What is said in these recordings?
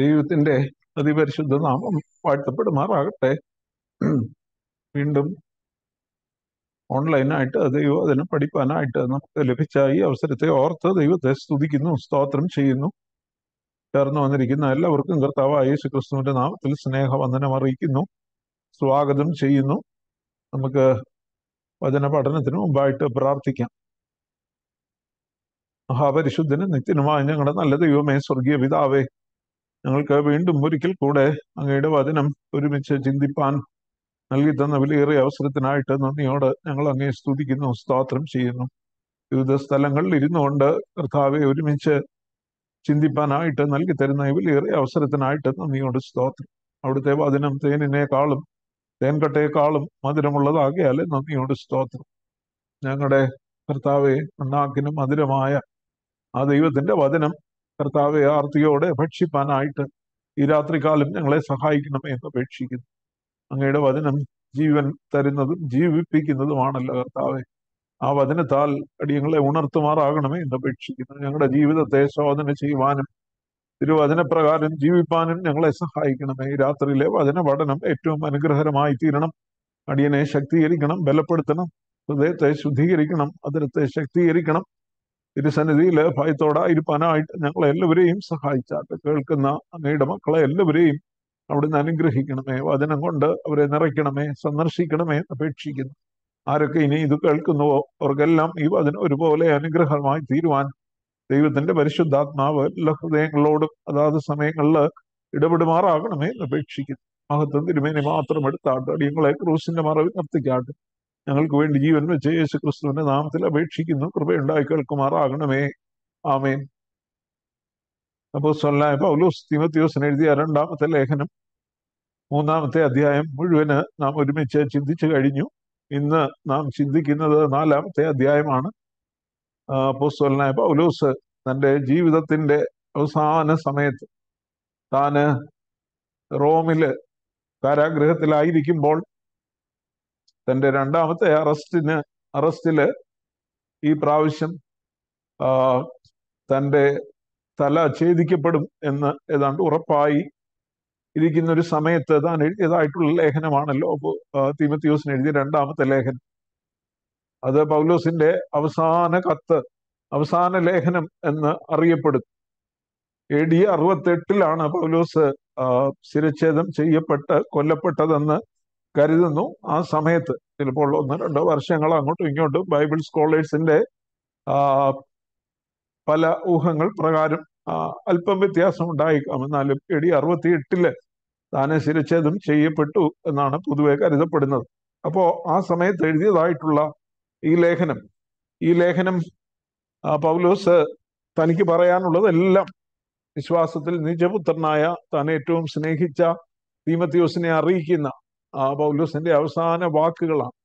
ദൈവത്തിന്റെ അതിപരിശുദ്ധ നാമം വാഴ്ത്തപ്പെടുമാറാകട്ടെ വീണ്ടും ഓൺലൈനായിട്ട് ദൈവവചനം പഠിപ്പാനായിട്ട് നമുക്ക് ലഭിച്ച ഈ അവസരത്തെ ഓർത്ത് ദൈവത്തെ സ്തുതിക്കുന്നു സ്തോത്രം ചെയ്യുന്നു ചേർന്ന് വന്നിരിക്കുന്ന എല്ലാവർക്കും കർത്താവായ യേശു ക്രിസ്തുവിന്റെ നാമത്തിൽ സ്നേഹവന്ദനം അറിയിക്കുന്നു സ്വാഗതം ചെയ്യുന്നു നമുക്ക് വചന പഠനത്തിന് മുമ്പായിട്ട് പ്രാർത്ഥിക്കാം മഹാപരിശുദ്ധന് നിത്യനുമായി ഞങ്ങളുടെ നല്ല ദൈവമേ സ്വർഗീയ പിതാവേ ഞങ്ങൾക്ക് വീണ്ടും ഒരിക്കൽ കൂടെ അങ്ങയുടെ വചനം ഒരുമിച്ച് ചിന്തിപ്പാൻ നൽകി തന്ന വിലയേറിയ അവസരത്തിനായിട്ട് നന്ദിയോട് ഞങ്ങൾ അങ്ങേ സ്തുതിക്കുന്നു സ്തോത്രം ചെയ്യുന്നു വിവിധ സ്ഥലങ്ങളിൽ ഇരുന്നു കൊണ്ട് കർത്താവെ ഒരുമിച്ച് ചിന്തിപ്പാനായിട്ട് നൽകി തരുന്ന വിലയേറിയ അവസരത്തിനായിട്ട് നന്ദിയോട് സ്തോത്രം അവിടുത്തെ വചനം തേനിനേക്കാളും തേൻകട്ടയെക്കാളും മധുരമുള്ളതാകിയാൽ നന്ദിയോട് സ്തോത്രം ഞങ്ങളുടെ കർത്താവെ നന്നാക്കിനും മധുരമായ ആ ദൈവത്തിന്റെ വചനം കർത്താവെ ആർത്തിയോടെ ഭക്ഷിപ്പാനായിട്ട് ഈ രാത്രികാലം ഞങ്ങളെ സഹായിക്കണമേ എന്ന് അപേക്ഷിക്കുന്നു അങ്ങയുടെ വചനം ജീവൻ തരുന്നതും ജീവിപ്പിക്കുന്നതുമാണല്ലോ കർത്താവെ ആ വചനത്താൽ അടിയങ്ങളെ ഉണർത്തുമാറാകണമേ എന്ന് അപേക്ഷിക്കുന്നു ഞങ്ങളുടെ ജീവിതത്തെ ശോധന ചെയ്യുവാനും തിരുവചനപ്രകാരം ജീവിപ്പാനും ഞങ്ങളെ സഹായിക്കണമേ രാത്രിയിലെ വചന പഠനം ഏറ്റവും അനുഗ്രഹരമായി തീരണം അടിയനെ ശക്തീകരിക്കണം ബലപ്പെടുത്തണം ഹൃദയത്തെ ശുദ്ധീകരിക്കണം അതിരത്തെ ശക്തീകരിക്കണം തിരുസന്നിധിയിൽ ഭയത്തോടായിരിക്കാനായിട്ട് ഞങ്ങളെ എല്ലാവരെയും സഹായിച്ചാട്ട് കേൾക്കുന്ന അങ്ങയുടെ മക്കളെ എല്ലാവരെയും അവിടുന്ന് അനുഗ്രഹിക്കണമേ വചനം കൊണ്ട് അവരെ നിറയ്ക്കണമേ സന്ദർശിക്കണമേ എന്ന് അപേക്ഷിക്കുന്നു ആരൊക്കെ ഇനി ഇത് കേൾക്കുന്നുവോ അവർക്കെല്ലാം ഈ വചനം ഒരുപോലെ അനുഗ്രഹമായി തീരുവാൻ ദൈവത്തിന്റെ പരിശുദ്ധാത്മാവ് എല്ലാ ഹൃദയങ്ങളോടും അതാത് സമയങ്ങളിൽ ഇടപെടുമാറാകണമേ എന്ന് അപേക്ഷിക്കുന്നു മഹത്വം തിരുമേനി മാത്രം എടുത്താട്ട് അടിയങ്ങളെ ക്രൂസിന്റെ മറവിൽ നിർത്തിക്കാട്ടെ ഞങ്ങൾക്ക് വേണ്ടി ജീവൻ വെച്ച് യേശു ക്രിസ്തുവിന്റെ നാമത്തിൽ അപേക്ഷിക്കുന്നു കൃപയുണ്ടായി കേൾക്കുമാറാകണമേ ആമേൻ അപ്പോ സ്വല്ലായ പൗലോസ് തിമത്യോസിന് എഴുതിയ രണ്ടാമത്തെ ലേഖനം മൂന്നാമത്തെ അധ്യായം മുഴുവന് നാം ഒരുമിച്ച് ചിന്തിച്ചു കഴിഞ്ഞു ഇന്ന് നാം ചിന്തിക്കുന്നത് നാലാമത്തെ അധ്യായമാണ് അപ്പോസ്വലനായ പൗലോസ് തൻ്റെ ജീവിതത്തിൻ്റെ അവസാന സമയത്ത് താന് റോമില് കാരാഗ്രഹത്തിലായിരിക്കുമ്പോൾ തന്റെ രണ്ടാമത്തെ അറസ്റ്റിന് അറസ്റ്റില് ഈ പ്രാവശ്യം തന്റെ തല ഛേദിക്കപ്പെടും എന്ന് ഏതാണ്ട് ഉറപ്പായി ഇരിക്കുന്ന ഒരു സമയത്ത് താൻ എഴുതിയതായിട്ടുള്ള ലേഖനമാണല്ലോ തീമത്തിയോസിന് എഴുതിയ രണ്ടാമത്തെ ലേഖനം അത് പൗലോസിന്റെ അവസാന കത്ത് അവസാന ലേഖനം എന്ന് അറിയപ്പെടും എ ഡി അറുപത്തെട്ടിലാണ് പൗലോസ് ശിരച്ഛേദം ചെയ്യപ്പെട്ട് കൊല്ലപ്പെട്ടതെന്ന് കരുതുന്നു ആ സമയത്ത് ചിലപ്പോൾ ഒന്ന് രണ്ടോ വർഷങ്ങൾ അങ്ങോട്ടും ഇങ്ങോട്ടും ബൈബിൾ സ്കോളേഴ്സിന്റെ പല ഊഹങ്ങൾ പ്രകാരം അല്പം വ്യത്യാസം ഉണ്ടായിക്കാം എന്നാലും എ ഡി അറുപത്തി എട്ടില് താനെ ശിരച്ഛേദം ചെയ്യപ്പെട്ടു എന്നാണ് പൊതുവെ കരുതപ്പെടുന്നത് അപ്പോൾ ആ സമയത്ത് എഴുതിയതായിട്ടുള്ള ഈ ലേഖനം ഈ ലേഖനം പൗലോസ് തനിക്ക് പറയാനുള്ളതെല്ലാം വിശ്വാസത്തിൽ നിജപുത്രനായ താൻ ഏറ്റവും സ്നേഹിച്ച തീമത്യോസിനെ അറിയിക്കുന്ന ആ പൗലോസിന്റെ അവസാന വാക്കുകളാണ്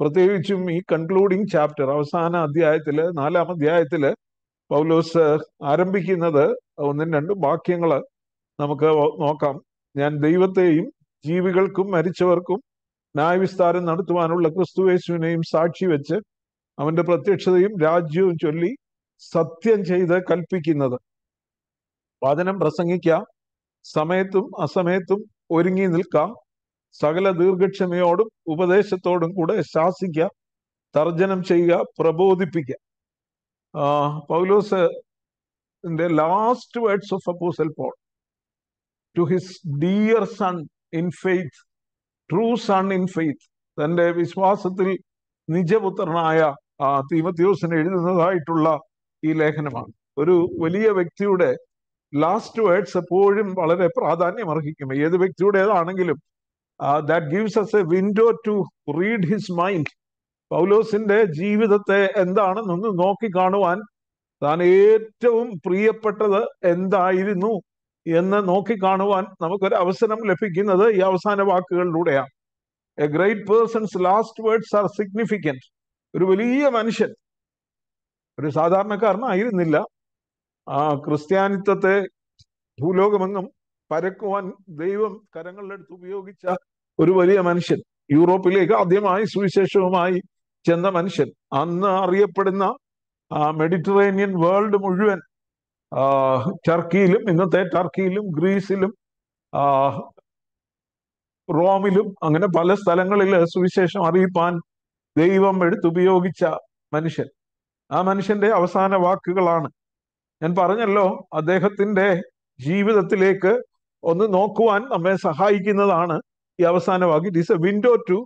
പ്രത്യേകിച്ചും ഈ കൺക്ലൂഡിങ് ചാപ്റ്റർ അവസാന അധ്യായത്തില് നാലാം അധ്യായത്തില് പൗലോസ് ആരംഭിക്കുന്നത് ഒന്നും രണ്ടും വാക്യങ്ങള് നമുക്ക് നോക്കാം ഞാൻ ദൈവത്തെയും ജീവികൾക്കും മരിച്ചവർക്കും ന്യായവിസ്താരം നടത്തുവാനുള്ള ക്രിസ്തുവേശുവിനെയും സാക്ഷി വെച്ച് അവന്റെ പ്രത്യക്ഷതയും രാജ്യവും ചൊല്ലി സത്യം ചെയ്ത് കൽപ്പിക്കുന്നത് വാചനം പ്രസംഗിക്കാം സമയത്തും അസമയത്തും ഒരുങ്ങി നിൽക്കാം സകല ദീർഘക്ഷമയോടും ഉപദേശത്തോടും കൂടെ ശാസിക്കുക തർജനം ചെയ്യുക പ്രബോധിപ്പിക്കുക Paulose last words of apostle Paul to his dear son in faith true son in faith തന്റെ വിശ്വാസത്തിൽ നിജപുത്രനായ തീമത്യോസിന് എഴുതുന്നതായിട്ടുള്ള ഈ ലേഖനമാണ് ഒരു വലിയ വ്യക്തിയുടെ ലാസ്റ്റ് വേർഡ്സ് എപ്പോഴും വളരെ പ്രാധാന്യം അർഹിക്കും ഏത് വ്യക്തിയുടേതാണെങ്കിലും that gives us a window to read his mind പൗലോസിന്റെ ജീവിതത്തെ എന്താണെന്നൊന്ന് നോക്കി കാണുവാൻ താൻ ഏറ്റവും പ്രിയപ്പെട്ടത് എന്തായിരുന്നു എന്ന് നോക്കി കാണുവാൻ നമുക്കൊരു അവസരം ലഭിക്കുന്നത് ഈ അവസാന വാക്കുകളിലൂടെയാണ് a great person's last words are significant ഒരു വലിയ മനുഷ്യൻ ഒരു സാധാരണക്കാരനായിരുന്നില്ല ആ ക്രിസ്ത്യാനിത്വത്തെ ഭൂലോകമെങ്ങും പരക്കുവാൻ ദൈവം കരങ്ങളിലെടുത്ത് ഉപയോഗിച്ച ഒരു വലിയ മനുഷ്യൻ യൂറോപ്പിലേക്ക് ആദ്യമായി സുവിശേഷവുമായി ചെന്ന മനുഷ്യൻ അന്ന് അറിയപ്പെടുന്ന മെഡിറ്ററേനിയൻ വേൾഡ് മുഴുവൻ ടർക്കിയിലും ഇന്നത്തെ ടർക്കിയിലും ഗ്രീസിലും റോമിലും അങ്ങനെ പല സ്ഥലങ്ങളിൽ സുവിശേഷം അറിയിപ്പാൻ ദൈവം എടുത്തുപയോഗിച്ച മനുഷ്യൻ ആ മനുഷ്യന്റെ അവസാന വാക്കുകളാണ് ഞാൻ പറഞ്ഞല്ലോ അദ്ദേഹത്തിന്റെ ജീവിതത്തിലേക്ക് ഒന്ന് നോക്കുവാൻ നമ്മെ സഹായിക്കുന്നതാണ് ഈ അവസാന വാക്ക് it is a window to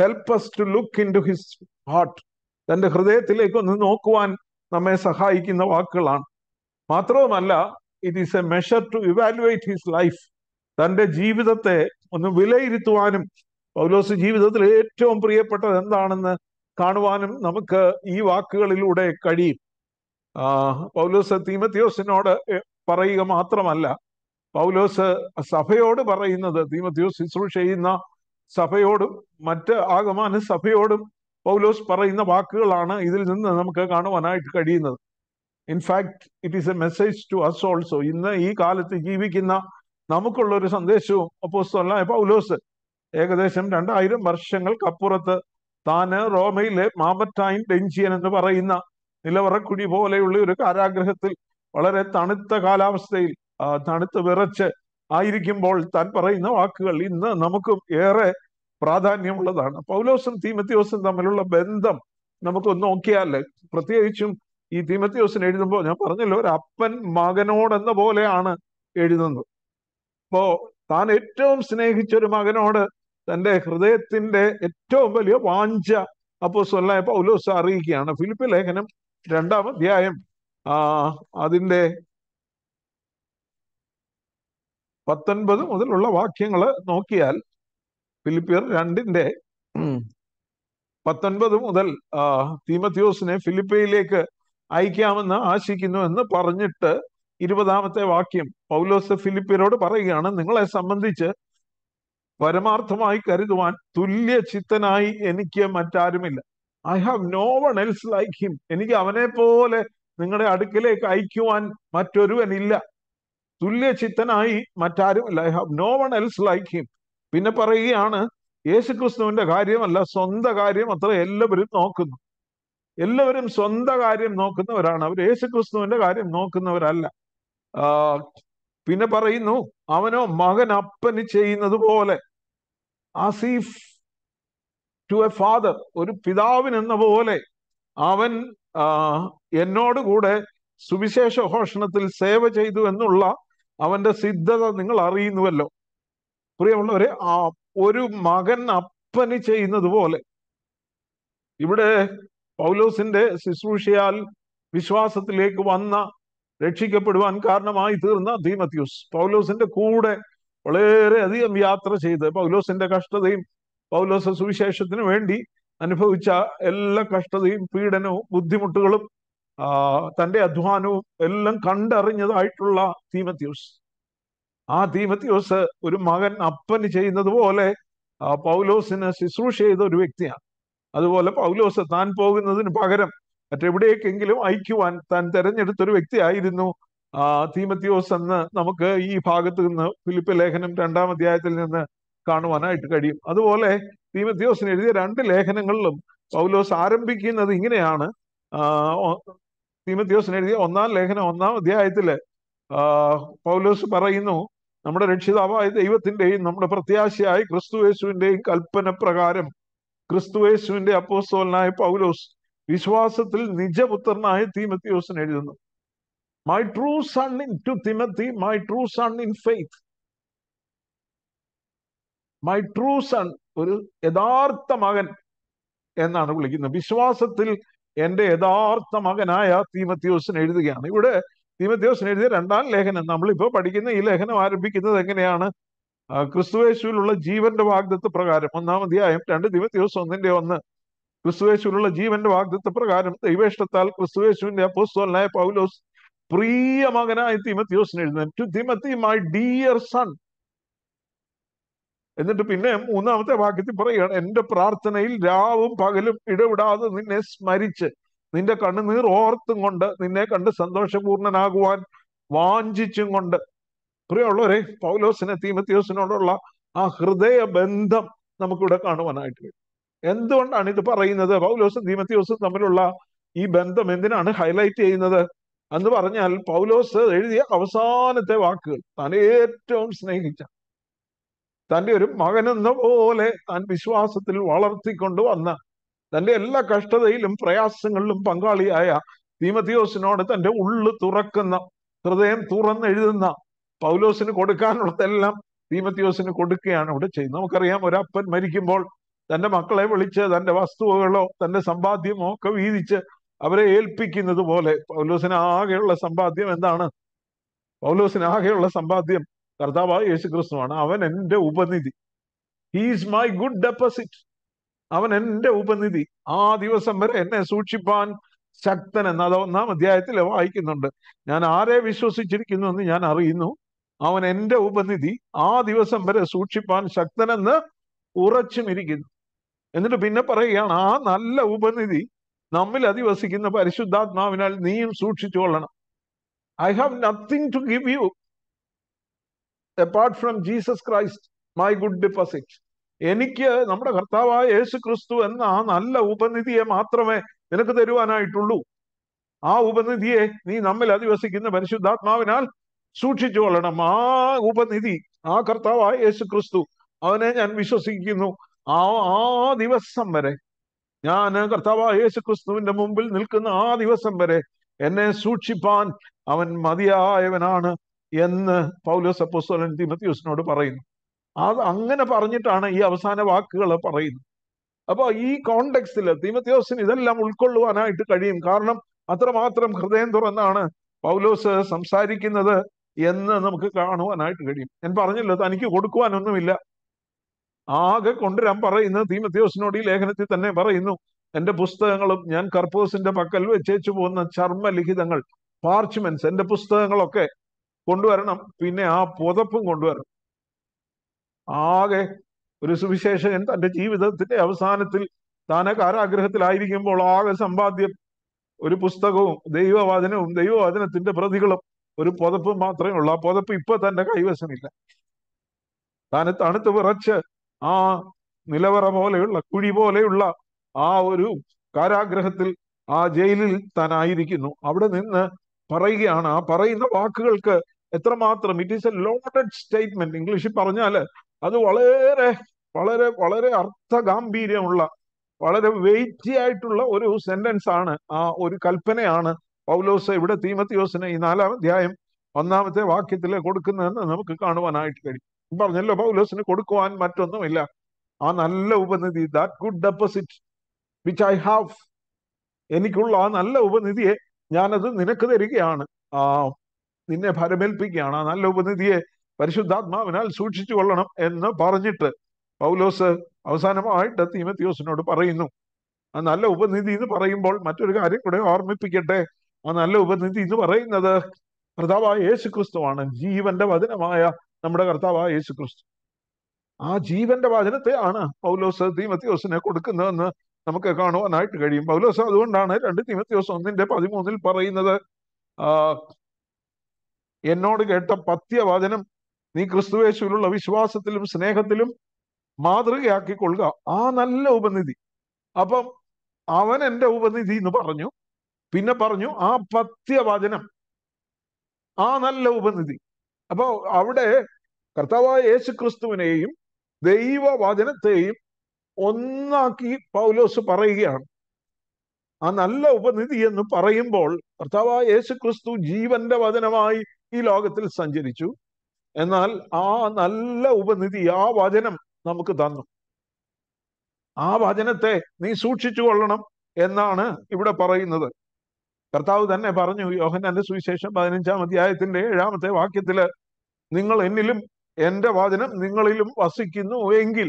help us to look into his heart തന്റെ ഹൃദയത്തിലേക്ക് ഒന്ന് നോക്കുവാൻ നമ്മെ സഹായിക്കുന്ന വാക്കുകളാണ് മാത്രവുമല്ല it is a measure to evaluate his life തന്റെ ജീവിതത്തെ ഒന്ന് വിലയിരുത്തുവാനും പൗലോസ് ജീവിതത്തിൽ ഏറ്റവും പ്രിയപ്പെട്ടത് എന്താണെന്ന് കാണുവാനും നമുക്ക് ഈ വാക്കുകളിലൂടെ കഴിയും പൗലോസ് തീമത്തിയോസിനോട് പറയുക മാത്രമല്ല പൗലോസ് സഭയോട് പറയുന്നത് തീമത്യോസ് ശുശ്രൂഷ ചെയ്യുന്ന സഭയോടും മറ്റ് ആഗമാന സഭയോടും പൗലോസ് പറയുന്ന വാക്കുകളാണ് ഇതിൽ നിന്ന് നമുക്ക് കാണുവാനായിട്ട് കഴിയുന്നത് in fact it is a message to us also ഇന്ന് ഈ കാലത്ത് ജീവിക്കുന്ന നമുക്കുള്ള ഒരു സന്ദേശവും അപ്പോസ്തല പൗലോസ് ഏകദേശം രണ്ടായിരം വർഷങ്ങൾക്കപ്പുറത്ത് താന് റോമയിലെ മാമറ്റൈൻ ഡെൻജിയൻ എന്ന് പറയുന്ന നിലവറക്കുഴി പോലെയുള്ള ഒരു കാരാഗ്രഹത്തിൽ വളരെ തണുത്ത കാലാവസ്ഥയിൽ തണുത്ത് വിറച്ച് ആയിരിക്കുമ്പോൾ താൻ പറയുന്ന വാക്കുകൾ ഇന്ന് നമുക്കും ഏറെ പ്രാധാന്യമുള്ളതാണ് പൗലോസും തീമത്യോസും തമ്മിലുള്ള ബന്ധം നമുക്ക് നോക്കിയാൽ പ്രത്യേകിച്ചും ഈ തീമത്യോസിന് എഴുതുമ്പോൾ ഞാൻ പറഞ്ഞല്ലോ ഒരു അപ്പൻ മകനോടെന്ന പോലെയാണ് എഴുതുന്നത് അപ്പോ താൻ ഏറ്റവും സ്നേഹിച്ച ഒരു മകനോട് തന്റെ ഹൃദയത്തിന്റെ ഏറ്റവും വലിയ വാഞ്ച അപ്പോ സ്വല്ലായ പൗലോസ് അറിയിക്കുകയാണ് ഫിലിപ്പ് ലേഖനം രണ്ടാം അധ്യായം ആ അതിന്റെ പത്തൊൻപത് മുതലുള്ള വാക്യങ്ങൾ നോക്കിയാൽ ഫിലിപ്പിയർ രണ്ടിന്റെ പത്തൊൻപത് മുതൽ തീമത്യോസിനെ ഫിലിപ്പയിലേക്ക് അയക്കാമെന്ന് ആശിക്കുന്നു എന്ന് പറഞ്ഞിട്ട് ഇരുപതാമത്തെ വാക്യം പൗലോസ് ഫിലിപ്പിയരോട് പറയുകയാണ് നിങ്ങളെ സംബന്ധിച്ച് പരമാർത്ഥമായി കരുതുവാൻ തുല്യ ചിത്തനായി എനിക്ക് മറ്റാരുമില്ല I have no one else like him എനിക്ക് അവനെ പോലെ നിങ്ങളുടെ അടുക്കിലേക്ക് അയക്കുവാൻ മറ്റൊരുവനില്ല തുല്യചിത്തനായി ഇല്ല I have no one else like him പിന്നെ പറയുകയാണ് യേശുക്രിസ്തുവിന്റെ കാര്യമല്ല സ്വന്തം കാര്യം അത്ര എല്ലാവരും നോക്കുന്നു എല്ലാവരും സ്വന്തം കാര്യം നോക്കുന്നവരാണ് അവർ യേശുക്രിസ്തുവിന്റെ കാര്യം നോക്കുന്നവരല്ല പിന്നെ പറയുന്നു അവനോ മകൻ അപ്പന് ചെയ്യുന്നത് പോലെ ആസിഫ് ടു എ ഫാദർ ഒരു പിതാവിനെന്ന പോലെ അവൻ എന്നോട് കൂടെ സുവിശേഷ ഘോഷണത്തിൽ സേവ ചെയ്തു എന്നുള്ള അവന്റെ സിദ്ധത നിങ്ങൾ അറിയുന്നുവല്ലോ പ്രിയമുള്ളവരെ ആ ഒരു മകൻ അപ്പന് ചെയ്യുന്നത് പോലെ ഇവിടെ പൗലോസിന്റെ ശുശ്രൂഷയാൽ വിശ്വാസത്തിലേക്ക് വന്ന രക്ഷിക്കപ്പെടുവാൻ കാരണമായി തീർന്ന ധീമത്യൂസ് പൗലോസിന്റെ കൂടെ വളരെ അധികം യാത്ര ചെയ്ത് പൗലോസിന്റെ കഷ്ടതയും പൗലോസ് സുവിശേഷത്തിന് വേണ്ടി അനുഭവിച്ച എല്ലാ കഷ്ടതയും പീഡനവും ബുദ്ധിമുട്ടുകളും തന്റെ അധ്വാനവും എല്ലാം കണ്ടറിഞ്ഞതായിട്ടുള്ള തീമത്യൂസ് ആ തീമത്യൂസ് ഒരു മകൻ അപ്പന് ചെയ്യുന്നത് പോലെ പൗലോസിന് ശുശ്രൂഷ ചെയ്ത ഒരു വ്യക്തിയാണ് അതുപോലെ പൗലോസ് താൻ പോകുന്നതിന് പകരം മറ്റെവിടേക്കെങ്കിലും അയക്കുവാൻ താൻ തെരഞ്ഞെടുത്തൊരു വ്യക്തിയായിരുന്നു തീമത്യോസ് എന്ന് നമുക്ക് ഈ ഭാഗത്ത് നിന്ന് ഫിലിപ്പ് ലേഖനം രണ്ടാം അധ്യായത്തിൽ നിന്ന് കാണുവാനായിട്ട് കഴിയും അതുപോലെ തീമത്യോസിന് എഴുതിയ രണ്ട് ലേഖനങ്ങളിലും പൗലോസ് ആരംഭിക്കുന്നത് ഇങ്ങനെയാണ് തീമത്യോസിന് എഴുതിയ ഒന്നാം ലേഖനം ഒന്നാം അധ്യായത്തില് പൗലോസ് പറയുന്നു നമ്മുടെ രക്ഷിതാവായ ദൈവത്തിന്റെയും നമ്മുടെ പ്രത്യാശയായ ക്രിസ്തുവേശുവിന്റെയും കൽപ്പന പ്രകാരം ക്രിസ്തുവേശുവിന്റെ അപ്പോസ്തോലനായ പൗലോസ് വിശ്വാസത്തിൽ നിജപുത്രനായ തീമത്യോസിന് എഴുതുന്നു my true son in to Timothy my true son in faith my true son ഒരു യഥാർത്ഥ മകൻ എന്നാണ് വിളിക്കുന്നത് വിശ്വാസത്തിൽ എന്റെ യഥാർത്ഥ മകനായ തീമത്യോസിന് എഴുതുകയാണ് ഇവിടെ തീമത്യോസിന് എഴുതിയ രണ്ടാം ലേഖനം നമ്മളിപ്പോ പഠിക്കുന്ന ഈ ലേഖനം ആരംഭിക്കുന്നത് എങ്ങനെയാണ് ക്രിസ്തുവേശുവിലുള്ള ജീവന്റെ വാഗ്ദത്ത് പ്രകാരം ഒന്നാം അധ്യായം രണ്ട് തീമത്യോസ് ഒന്നിന്റെ ഒന്ന് ക്രിസ്തുവേശുവിലുള്ള ജീവന്റെ വാഗ്ദത്ത് പ്രകാരം ദൈവേഷ്ടത്താൽ ക്രിസ്തുവേശുവിന്റെ അപ്പോസ്തോലനായ പൗലോസ് പ്രിയ മകനായ തീമത്യോസിന് എഴുതുന്നത് to Timothy my dear son എന്നിട്ട് പിന്നെ മൂന്നാമത്തെ വാക്യത്തിൽ പറയുകയാണ് എന്റെ പ്രാർത്ഥനയിൽ രാവും പകലും ഇടവിടാതെ നിന്നെ സ്മരിച്ച് നിന്റെ കണ്ണുനീർ ഓർത്തും കൊണ്ട് നിന്നെ കണ്ട് സന്തോഷപൂർണനാകുവാൻ വാഞ്ചിച്ചും കൊണ്ട് പ്രിയമുള്ളവരെ പൗലോസിനെ തീമത്യോസിനോടുള്ള ആ ഹൃദയ ബന്ധം നമുക്കിവിടെ കാണുവാനായിട്ട് വരും എന്തുകൊണ്ടാണ് ഇത് പറയുന്നത് പൗലോസും തീമത്യോസും തമ്മിലുള്ള ഈ ബന്ധം എന്തിനാണ് ഹൈലൈറ്റ് ചെയ്യുന്നത് എന്ന് പറഞ്ഞാൽ പൗലോസ് എഴുതിയ അവസാനത്തെ വാക്കുകൾ താൻ ഏറ്റവും സ്നേഹിച്ച തൻ്റെ ഒരു എന്ന പോലെ താൻ വിശ്വാസത്തിൽ വന്ന തൻ്റെ എല്ലാ കഷ്ടതയിലും പ്രയാസങ്ങളിലും പങ്കാളിയായ തീമത്തിയോസിനോട് തൻ്റെ ഉള്ളു തുറക്കുന്ന ഹൃദയം തുറന്നെഴുതുന്ന പൗലോസിന് കൊടുക്കാനുള്ളതെല്ലാം തീമത്തിയോസിന് കൊടുക്കുകയാണ് ഇവിടെ ചെയ്യുന്നത് നമുക്കറിയാം ഒരപ്പൻ മരിക്കുമ്പോൾ തൻ്റെ മക്കളെ വിളിച്ച് തൻ്റെ വസ്തുവകളോ തൻ്റെ സമ്പാദ്യമോ ഒക്കെ വീതിച്ച് അവരെ ഏൽപ്പിക്കുന്നത് പോലെ പൗലോസിന് ആകെയുള്ള സമ്പാദ്യം എന്താണ് പൗലോസിന് ആകെയുള്ള സമ്പാദ്യം കർത്താവ് യേശു ക്രിസ്തുവാണ് അവൻ എൻ്റെ ഉപനിധി ഹീസ് മൈ ഗുഡ് ഡെപ്പോസിറ്റ് അവൻ എൻ്റെ ഉപനിധി ആ ദിവസം വരെ എന്നെ സൂക്ഷിപ്പാൻ ശക്തൻ എന്ന് അത് ഒന്നാം അധ്യായത്തിൽ വായിക്കുന്നുണ്ട് ഞാൻ ആരെ വിശ്വസിച്ചിരിക്കുന്നു എന്ന് ഞാൻ അറിയുന്നു അവൻ എൻ്റെ ഉപനിധി ആ ദിവസം വരെ സൂക്ഷിപ്പാൻ ശക്തനെന്ന് ഉറച്ചും ഇരിക്കുന്നു എന്നിട്ട് പിന്നെ പറയുകയാണ് ആ നല്ല ഉപനിധി നമ്മിൽ അധിവസിക്കുന്ന പരിശുദ്ധാത്മാവിനാൽ നീയും സൂക്ഷിച്ചു കൊള്ളണം I have nothing to give you apart from Jesus Christ my good deposit എനിക്ക് നമ്മുടെ ഭർത്താവായ യേശു ക്രിസ്തു എന്ന ആ നല്ല ഉപനിധിയെ മാത്രമേ നിനക്ക് തരുവാനായിട്ടുള്ളൂ ആ ഉപനിധിയെ നീ നമ്മിൽ അധിവസിക്കുന്ന പരിശുദ്ധാത്മാവിനാൽ സൂക്ഷിച്ചു കൊള്ളണം ആ ഉപനിധി ആ കർത്താവായ യേശു ക്രിസ്തു അവനെ ഞാൻ വിശ്വസിക്കുന്നു ആ ആ ദിവസം വരെ ഞാൻ കർത്താവായ യേശു ക്രിസ്തുവിന്റെ മുമ്പിൽ നിൽക്കുന്ന ആ ദിവസം വരെ എന്നെ സൂക്ഷിപ്പാൻ അവൻ മതിയായവനാണ് എന്ന് പൗലോസ് അപ്പോസ്തോലൻ തിമത്യൂസിനോട് പറയുന്നു അത് അങ്ങനെ പറഞ്ഞിട്ടാണ് ഈ അവസാന വാക്കുകൾ പറയുന്നത് അപ്പോൾ ഈ കോണ്ടെക്സ്റ്റിൽ തിമത്യോസിന് ഇതെല്ലാം ഉൾക്കൊള്ളുവാനായിട്ട് കഴിയും കാരണം അത്രമാത്രം ഹൃദയം തുറന്നാണ് പൗലോസ് സംസാരിക്കുന്നത് എന്ന് നമുക്ക് കാണുവാനായിട്ട് കഴിയും ഞാൻ പറഞ്ഞല്ലോ തനിക്ക് കൊടുക്കുവാനൊന്നുമില്ല ആകെ കൊണ്ടുവരാൻ പറയുന്ന തീമത്യോസിനോട് ഈ ലേഖനത്തിൽ തന്നെ പറയുന്നു എന്റെ പുസ്തകങ്ങളും ഞാൻ കർപ്പൂസിന്റെ പക്കൽ വെച്ചേച്ചു പോകുന്ന ചർമ്മലിഖിതങ്ങൾ പാർച്ച്മെന്റ്സ് എന്റെ പുസ്തകങ്ങളൊക്കെ കൊണ്ടുവരണം പിന്നെ ആ പുതപ്പും കൊണ്ടുവരണം ആകെ ഒരു സുവിശേഷകൻ തന്റെ ജീവിതത്തിന്റെ അവസാനത്തിൽ താനെ കാരാഗ്രഹത്തിലായിരിക്കുമ്പോൾ ആകെ സമ്പാദ്യം ഒരു പുസ്തകവും ദൈവവാചനവും ദൈവവാചനത്തിന്റെ പ്രതികളും ഒരു പുതപ്പ് മാത്രമേ ഉള്ളൂ ആ പുതപ്പ് ഇപ്പൊ തന്റെ കൈവശമില്ല താനെ തണുത്ത് വിറച്ച് ആ നിലവറ പോലെയുള്ള കുഴി പോലെയുള്ള ആ ഒരു കാരാഗ്രഹത്തിൽ ആ ജയിലിൽ താനായിരിക്കുന്നു അവിടെ നിന്ന് പറയുകയാണ് ആ പറയുന്ന വാക്കുകൾക്ക് എത്രമാത്രം it is a loaded statement ഇംഗ്ലീഷിൽ പറഞ്ഞാൽ അത് വളരെ വളരെ വളരെ അർത്ഥഗാംഭീര്യമുള്ള വളരെ വെയിറ്റി ആയിട്ടുള്ള ഒരു സെന്റൻസ് ആണ് ആ ഒരു കൽപ്പനയാണ് പൗലോസ് ഇവിടെ തീമത്തിയോസിനെ ഈ നാലാം അധ്യായം ഒന്നാമത്തെ വാക്യത്തിൽ കൊടുക്കുന്നതെന്ന് നമുക്ക് കാണുവാനായിട്ട് കഴിയും പറഞ്ഞല്ലോ പൗലോസിന് കൊടുക്കുവാൻ മറ്റൊന്നുമില്ല ആ നല്ല ഉപനിധി that good deposit which I have എനിക്കുള്ള ആ നല്ല ഉപനിധിയെ ഞാനത് നിനക്ക് തരികയാണ് ആ നിന്നെ ഭരമേൽപ്പിക്കുകയാണ് നല്ല ഉപനിധിയെ പരിശുദ്ധാത്മാവിനാൽ സൂക്ഷിച്ചു കൊള്ളണം എന്ന് പറഞ്ഞിട്ട് പൗലോസ് അവസാനമായിട്ട് തീമത്യോസിനോട് പറയുന്നു ആ നല്ല ഉപനിധി എന്ന് പറയുമ്പോൾ മറ്റൊരു കാര്യം കൂടെ ഓർമ്മിപ്പിക്കട്ടെ ആ നല്ല ഉപനിധി എന്ന് പറയുന്നത് കർത്താവായ യേശു ക്രിസ്തുവാണ് ജീവന്റെ വചനമായ നമ്മുടെ കർത്താവായ യേശു ക്രിസ്തു ആ ജീവന്റെ വചനത്തെയാണ് പൗലോസ് തീമത്യോസിനെ കൊടുക്കുന്നതെന്ന് നമുക്ക് കാണുവാനായിട്ട് കഴിയും പൗലോസ് അതുകൊണ്ടാണ് രണ്ട് തീമത്യോസ് ഒന്നിന്റെ പതിമൂന്നിൽ പറയുന്നത് എന്നോട് കേട്ട പത്യവചനം നീ ക്രിസ്തുവേശുവിലുള്ള വിശ്വാസത്തിലും സ്നേഹത്തിലും മാതൃകയാക്കിക്കൊള്ളുക ആ നല്ല ഉപനിധി അപ്പം അവൻ എന്റെ ഉപനിധി എന്ന് പറഞ്ഞു പിന്നെ പറഞ്ഞു ആ പത്യവചനം ആ നല്ല ഉപനിധി അപ്പോൾ അവിടെ കർത്താവായ യേശു ക്രിസ്തുവിനെയും ദൈവവചനത്തെയും ഒന്നാക്കി പൗലോസ് പറയുകയാണ് ആ നല്ല ഉപനിധി എന്ന് പറയുമ്പോൾ കർത്താവായ യേശു ക്രിസ്തു ജീവന്റെ വചനമായി ഈ ലോകത്തിൽ സഞ്ചരിച്ചു എന്നാൽ ആ നല്ല ഉപനിധി ആ വചനം നമുക്ക് തന്നു ആ വചനത്തെ നീ സൂക്ഷിച്ചു കൊള്ളണം എന്നാണ് ഇവിടെ പറയുന്നത് കർത്താവ് തന്നെ പറഞ്ഞു യോഹനന്റെ സുവിശേഷം പതിനഞ്ചാം അധ്യായത്തിന്റെ ഏഴാമത്തെ വാക്യത്തില് നിങ്ങൾ എന്നിലും എന്റെ വചനം നിങ്ങളിലും വസിക്കുന്നു എങ്കിൽ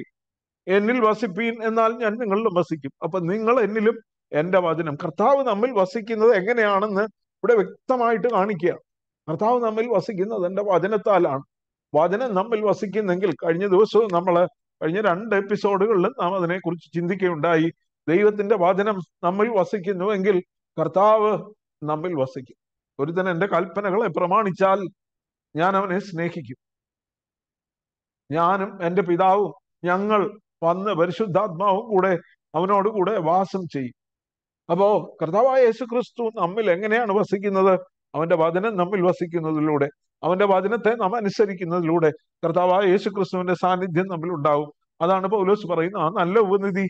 എന്നിൽ വസിപ്പീൻ എന്നാൽ ഞാൻ നിങ്ങളിലും വസിക്കും അപ്പൊ നിങ്ങൾ എന്നിലും എന്റെ വചനം കർത്താവ് നമ്മിൽ വസിക്കുന്നത് എങ്ങനെയാണെന്ന് ഇവിടെ വ്യക്തമായിട്ട് കാണിക്കുക കർത്താവ് നമ്മിൽ വസിക്കുന്നത് എൻ്റെ വചനത്താലാണ് വചനം നമ്മിൽ വസിക്കുന്നെങ്കിൽ കഴിഞ്ഞ ദിവസവും നമ്മൾ കഴിഞ്ഞ രണ്ട് എപ്പിസോഡുകളിലും നാം അതിനെക്കുറിച്ച് ചിന്തിക്കുകയുണ്ടായി ദൈവത്തിന്റെ വചനം നമ്മിൽ വസിക്കുന്നുവെങ്കിൽ കർത്താവ് നമ്മിൽ വസിക്കും ഒരുത്തൻ എൻ്റെ കൽപ്പനകളെ പ്രമാണിച്ചാൽ ഞാൻ അവനെ സ്നേഹിക്കും ഞാനും എൻ്റെ പിതാവും ഞങ്ങൾ വന്ന് പരിശുദ്ധാത്മാവും കൂടെ അവനോട് കൂടെ വാസം ചെയ്യും അപ്പോ കർത്താവായ യേശു ക്രിസ്തു നമ്മിൽ എങ്ങനെയാണ് വസിക്കുന്നത് അവന്റെ വചനം നമ്മിൽ വസിക്കുന്നതിലൂടെ അവന്റെ വചനത്തെ നാം അനുസരിക്കുന്നതിലൂടെ കർത്താവ് യേശു ക്രിസ്തുവിന്റെ സാന്നിധ്യം നമ്മിൽ ഉണ്ടാവും അതാണ് പൗലോസ് പറയുന്ന ആ നല്ല ഉപനിധി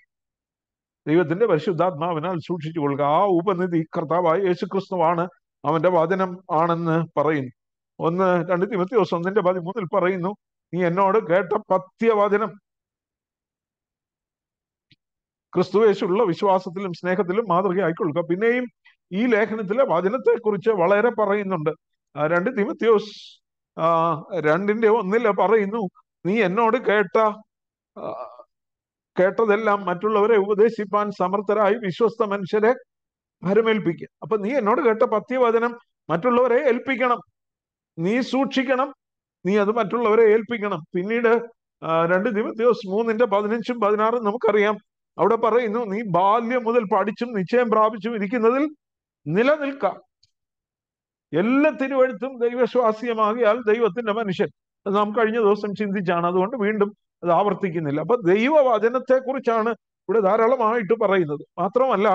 ദൈവത്തിന്റെ പരിശുദ്ധാത്മാവിനാൽ സൂക്ഷിച്ചു കൊള്ളുക ആ ഉപനിധി കർത്താവായ യേശു ക്രിസ്തുവാണ് അവന്റെ വചനം ആണെന്ന് പറയുന്നു ഒന്ന് രണ്ട് ദിവസം ഒന്നിന്റെ പതിമൂന്നിൽ പറയുന്നു നീ എന്നോട് കേട്ട പത്യവചനം ക്രിസ്തുവേശുള്ള വിശ്വാസത്തിലും സ്നേഹത്തിലും മാതൃകയായിക്കൊള്ളുക പിന്നെയും ഈ ലേഖനത്തിലെ വചനത്തെക്കുറിച്ച് വളരെ പറയുന്നുണ്ട് രണ്ട് തിമത്യോസ് രണ്ടിന്റെ ഒന്നില് പറയുന്നു നീ എന്നോട് കേട്ട കേട്ടതെല്ലാം മറ്റുള്ളവരെ ഉപദേശിപ്പാൻ സമർത്ഥരായി വിശ്വസ്ത മനുഷ്യരെ ഭരമേൽപ്പിക്കുക അപ്പൊ നീ എന്നോട് കേട്ട പത്യവചനം മറ്റുള്ളവരെ ഏൽപ്പിക്കണം നീ സൂക്ഷിക്കണം നീ അത് മറ്റുള്ളവരെ ഏൽപ്പിക്കണം പിന്നീട് രണ്ട് ദിവസ മൂന്നിന്റെ പതിനഞ്ചും പതിനാറും നമുക്കറിയാം അവിടെ പറയുന്നു നീ ബാല്യം മുതൽ പഠിച്ചും നിശ്ചയം പ്രാപിച്ചും ഇരിക്കുന്നതിൽ നിലനിൽക്കാം എല്ലാ തിരുവഴുത്തും ദൈവശ്വാസ്യമാകിയാൽ ദൈവത്തിന്റെ മനുഷ്യൻ അത് നാം കഴിഞ്ഞ ദിവസം ചിന്തിച്ചാണ് അതുകൊണ്ട് വീണ്ടും അത് ആവർത്തിക്കുന്നില്ല അപ്പൊ ദൈവവചനത്തെ കുറിച്ചാണ് ഇവിടെ ധാരാളമായിട്ട് പറയുന്നത് മാത്രമല്ല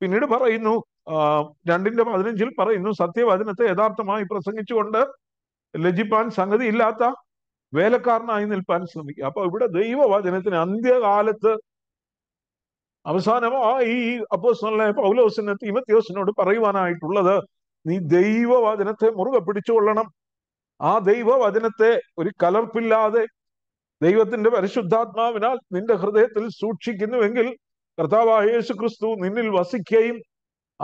പിന്നീട് പറയുന്നു രണ്ടിന്റെ പതിനഞ്ചിൽ പറയുന്നു സത്യവചനത്തെ യഥാർത്ഥമായി പ്രസംഗിച്ചുകൊണ്ട് ലജിപ്പാൻ സംഗതി ഇല്ലാത്ത വേലക്കാരനായി നിൽപ്പാൻ ശ്രമിക്കുക അപ്പൊ ഇവിടെ ദൈവവചനത്തിന് അന്ത്യകാലത്ത് അവസാനമായി അപ്പോസ്വലെ പൗലോസിന് തീമത്യോസിനോട് പറയുവാനായിട്ടുള്ളത് നീ ദൈവവചനത്തെ മുറുകെ പിടിച്ചുകൊള്ളണം ആ ദൈവവചനത്തെ ഒരു കലർപ്പില്ലാതെ ദൈവത്തിന്റെ പരിശുദ്ധാത്മാവിനാൽ നിന്റെ ഹൃദയത്തിൽ സൂക്ഷിക്കുന്നുവെങ്കിൽ കർത്താവായ യേശു ക്രിസ്തു നിന്നിൽ വസിക്കുകയും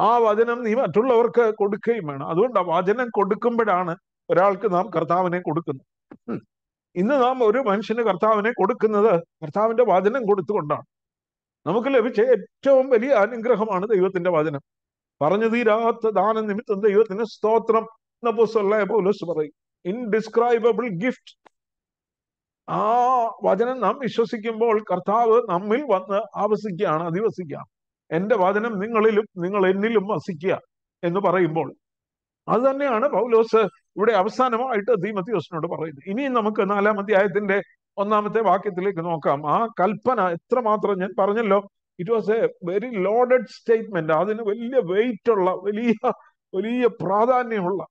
ആ വചനം നീ മറ്റുള്ളവർക്ക് കൊടുക്കുകയും വേണം അതുകൊണ്ട് ആ വചനം കൊടുക്കുമ്പോഴാണ് ഒരാൾക്ക് നാം കർത്താവിനെ കൊടുക്കുന്നത് ഇന്ന് നാം ഒരു മനുഷ്യന് കർത്താവിനെ കൊടുക്കുന്നത് കർത്താവിന്റെ വചനം കൊടുത്തുകൊണ്ടാണ് നമുക്ക് ലഭിച്ച ഏറ്റവും വലിയ അനുഗ്രഹമാണ് ദൈവത്തിന്റെ വചനം പറഞ്ഞു തീരാത്ത ദാന നിമിത്തം ദൈവത്തിന് സ്തോത്രം പൗലോസ് പറയും ഇൻഡിസ്ക്രൈബിൾ ഗിഫ്റ്റ് ആ വചനം നാം വിശ്വസിക്കുമ്പോൾ കർത്താവ് നമ്മിൽ വന്ന് ആവസിക്കുകയാണ് അധിവസിക്കുക എന്റെ വചനം നിങ്ങളിലും നിങ്ങൾ എന്നിലും വസിക്കുക എന്ന് പറയുമ്പോൾ അത് തന്നെയാണ് പൗലോസ് ഇവിടെ അവസാനമായിട്ട് ധീമത്തിയോസിനോട് പറയുന്നത് ഇനിയും നമുക്ക് നാലാം അധ്യായത്തിന്റെ ഒന്നാമത്തെ വാക്യത്തിലേക്ക് നോക്കാം ആ കൽപ്പന എത്രമാത്രം ഞാൻ പറഞ്ഞല്ലോ it was a very loaded statement അതിന് വലിയ വെയിറ്റ് ഉള്ള വലിയ വലിയ പ്രാധാന്യമുള്ള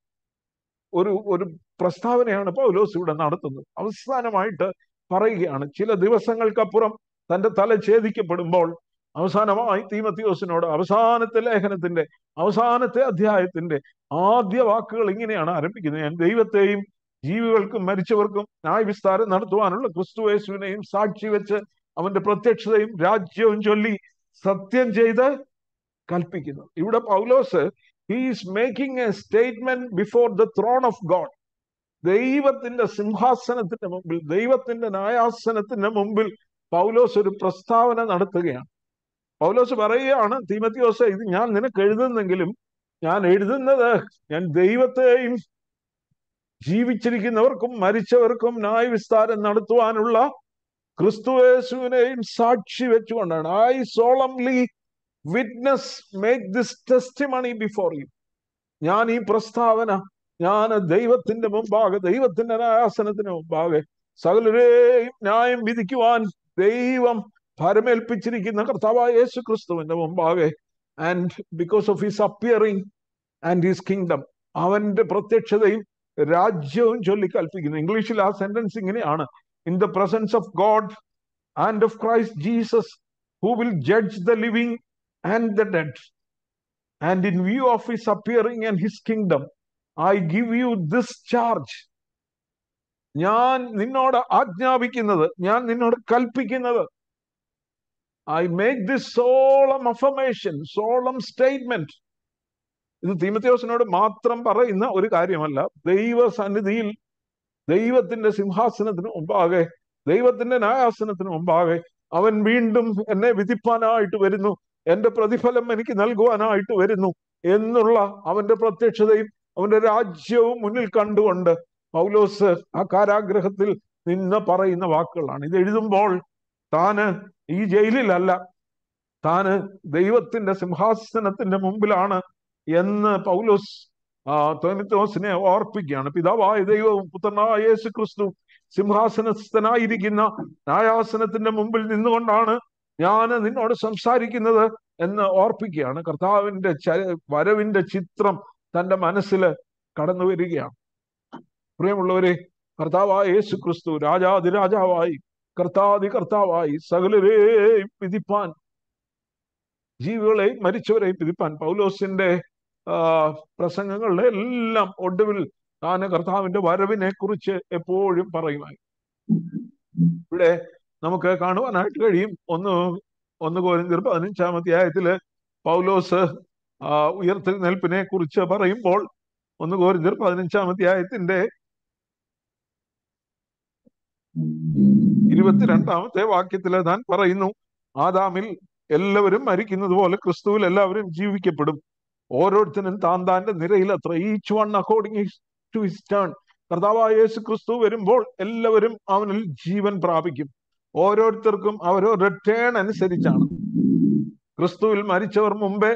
ഒരു ഒരു പ്രസ്താവനയാണ് പൗലോസ് ഇവിടെ നടത്തുന്നത് അവസാനമായിട്ട് പറയുകയാണ് ചില ദിവസങ്ങൾക്കപ്പുറം തന്റെ തല ഛേദിക്കപ്പെടുമ്പോൾ അവസാനമായി തീമത്തിയോസിനോട് അവസാനത്തെ ലേഖനത്തിന്റെ അവസാനത്തെ അധ്യായത്തിന്റെ ആദ്യ വാക്കുകൾ ഇങ്ങനെയാണ് ആരംഭിക്കുന്നത് ഞാൻ ദൈവത്തെയും ജീവികൾക്കും മരിച്ചവർക്കും ന്യായവിസ്താരം നടത്തുവാനുള്ള ക്രിസ്തുവേശുവിനെയും സാക്ഷി വെച്ച് അവന്റെ പ്രത്യക്ഷതയും രാജ്യവും ചൊല്ലി സത്യം ചെയ്ത് കൽപ്പിക്കുന്നു ഇവിടെ പൗലോസ് his making a statement before the throne of God ദൈവത്തിന്റെ സിംഹാസനത്തിന്റെ മുമ്പിൽ ദൈവത്തിന്റെ ന്യായാസനത്തിന്റെ മുമ്പിൽ പൗലോസ് ഒരു പ്രസ്താവന നടത്തുകയാണ് പൗലോസ് പറയുകയാണ് തീമത്തിയോസ് ഇത് ഞാൻ നിനക്ക് എഴുതുന്നെങ്കിലും ഞാൻ എഴുതുന്നത് ഞാൻ ദൈവത്തെയും ജീവിച്ചിരിക്കുന്നവർക്കും മരിച്ചവർക്കും ന്യായവിസ്താരം നടത്തുവാനുള്ള ക്രിസ്തുവേശുവിനെയും സാക്ഷി വെച്ചുകൊണ്ടാണ് I solemnly witness make this testimony before you ഞാൻ ഈ പ്രസ്താവന ഞാൻ ദൈവത്തിന്റെ മുമ്പാകെ ദൈവത്തിന്റെ ആസനത്തിന് മുമ്പാകെ സകലരെയും ന്യായം വിധിക്കുവാൻ ദൈവം ഭരമേൽപ്പിച്ചിരിക്കുന്ന കർത്താവായ യേശു ക്രിസ്തുവിന്റെ മുമ്പാകെ and because of his appearing and his kingdom അവന്റെ പ്രത്യക്ഷതയും രാജ്യവും ചൊല്ലി കൽപ്പിക്കുന്നു ഇംഗ്ലീഷിൽ ആ സെന്റൻസ് ഇങ്ങനെയാണ് in the presence of God and of Christ Jesus who will judge the living and the dead and in view of his appearing and his kingdom I give you this charge ഞാൻ നിന്നോട് ആജ്ഞാപിക്കുന്നത് ഞാൻ നിന്നോട് കൽപ്പിക്കുന്നത് I make this solemn affirmation solemn statement ഇത് തീമത്യോസിനോട് മാത്രം പറയുന്ന ഒരു കാര്യമല്ല ദൈവസന്നിധിയിൽ ദൈവത്തിന്റെ സിംഹാസനത്തിന് മുമ്പാകെ ദൈവത്തിന്റെ ന്യായാസനത്തിന് മുമ്പാകെ അവൻ വീണ്ടും എന്നെ വിധിപ്പാനായിട്ട് വരുന്നു എന്റെ പ്രതിഫലം എനിക്ക് നൽകുവാനായിട്ട് വരുന്നു എന്നുള്ള അവന്റെ പ്രത്യക്ഷതയും അവന്റെ രാജ്യവും മുന്നിൽ കണ്ടുകൊണ്ട് പൗലോസ് ആ കാരാഗ്രഹത്തിൽ നിന്ന് പറയുന്ന വാക്കുകളാണ് ഇത് എഴുതുമ്പോൾ താന് ഈ ജയിലിലല്ല താന് ദൈവത്തിന്റെ സിംഹാസനത്തിന്റെ മുമ്പിലാണ് എന്ന് പൗലോസ് ആ തോന്നിത്തോസിനെ ഓർപ്പിക്കുകയാണ് പിതാവായ ദൈവവും പുത്രനായ യേശു ക്രിസ്തു സിംഹാസനസ്ഥനായിരിക്കുന്ന ന്യായാസനത്തിന്റെ മുമ്പിൽ നിന്നുകൊണ്ടാണ് ഞാൻ നിന്നോട് സംസാരിക്കുന്നത് എന്ന് ഓർപ്പിക്കുകയാണ് കർത്താവിന്റെ വരവിന്റെ ചിത്രം തന്റെ മനസ്സിൽ കടന്നു വരികയാണ് പ്രിയമുള്ളവരെ കർത്താവായ യേശു ക്രിസ്തു രാജാതിരാജാവായി കർത്താതി കർത്താവായി സകലരെയും വിധിപ്പാൻ ജീവികളെയും മരിച്ചവരെയും വിധിപ്പാൻ പൗലോസിന്റെ പ്രസംഗങ്ങളുടെ എല്ലാം ഒടുവിൽ താന് കർത്താവിന്റെ വരവിനെ കുറിച്ച് എപ്പോഴും പറയുമായി ഇവിടെ നമുക്ക് കാണുവാനായിട്ട് കഴിയും ഒന്ന് ഒന്ന് കോരിന്തിർ പതിനഞ്ചാമത്തെ അധ്യായത്തില് പൗലോസ് ഉയർത്തെഴുന്നേൽപ്പിനെ കുറിച്ച് പറയുമ്പോൾ ഒന്ന് കോരിന്തിർ പതിനഞ്ചാമത്തെ അധ്യായത്തിന്റെ ഇരുപത്തിരണ്ടാമത്തെ വാക്യത്തില് താൻ പറയുന്നു ആദാമിൽ എല്ലാവരും മരിക്കുന്നത് പോലെ ക്രിസ്തുവിൽ എല്ലാവരും ജീവിക്കപ്പെടും ഓരോരുത്തരും താൻ താൻ്റെ നിരയിൽ അത്ര each one according to his turn കർത്താവായ യേശു ക്രിസ്തു വരുമ്പോൾ എല്ലാവരും അവനിൽ ജീവൻ പ്രാപിക്കും ഓരോരുത്തർക്കും അവരോ റിട്ടേൺ അനുസരിച്ചാണ് ക്രിസ്തുവിൽ മരിച്ചവർ മുമ്പേ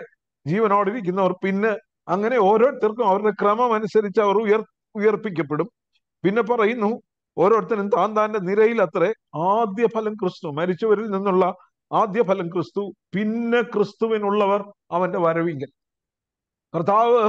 ജീവനോടിരിക്കുന്നവർ പിന്നെ അങ്ങനെ ഓരോരുത്തർക്കും അവരുടെ ക്രമം അനുസരിച്ച് അവർ ഉയർ ഉയർപ്പിക്കപ്പെടും പിന്നെ പറയുന്നു ഓരോരുത്തരും താൻ താൻ്റെ നിരയിൽ അത്രേ ആദ്യ ഫലം ക്രിസ്തു മരിച്ചവരിൽ നിന്നുള്ള ആദ്യ ഫലം ക്രിസ്തു പിന്നെ ക്രിസ്തുവിനുള്ളവർ അവന്റെ വരവിങ്കൽ കർത്താവ്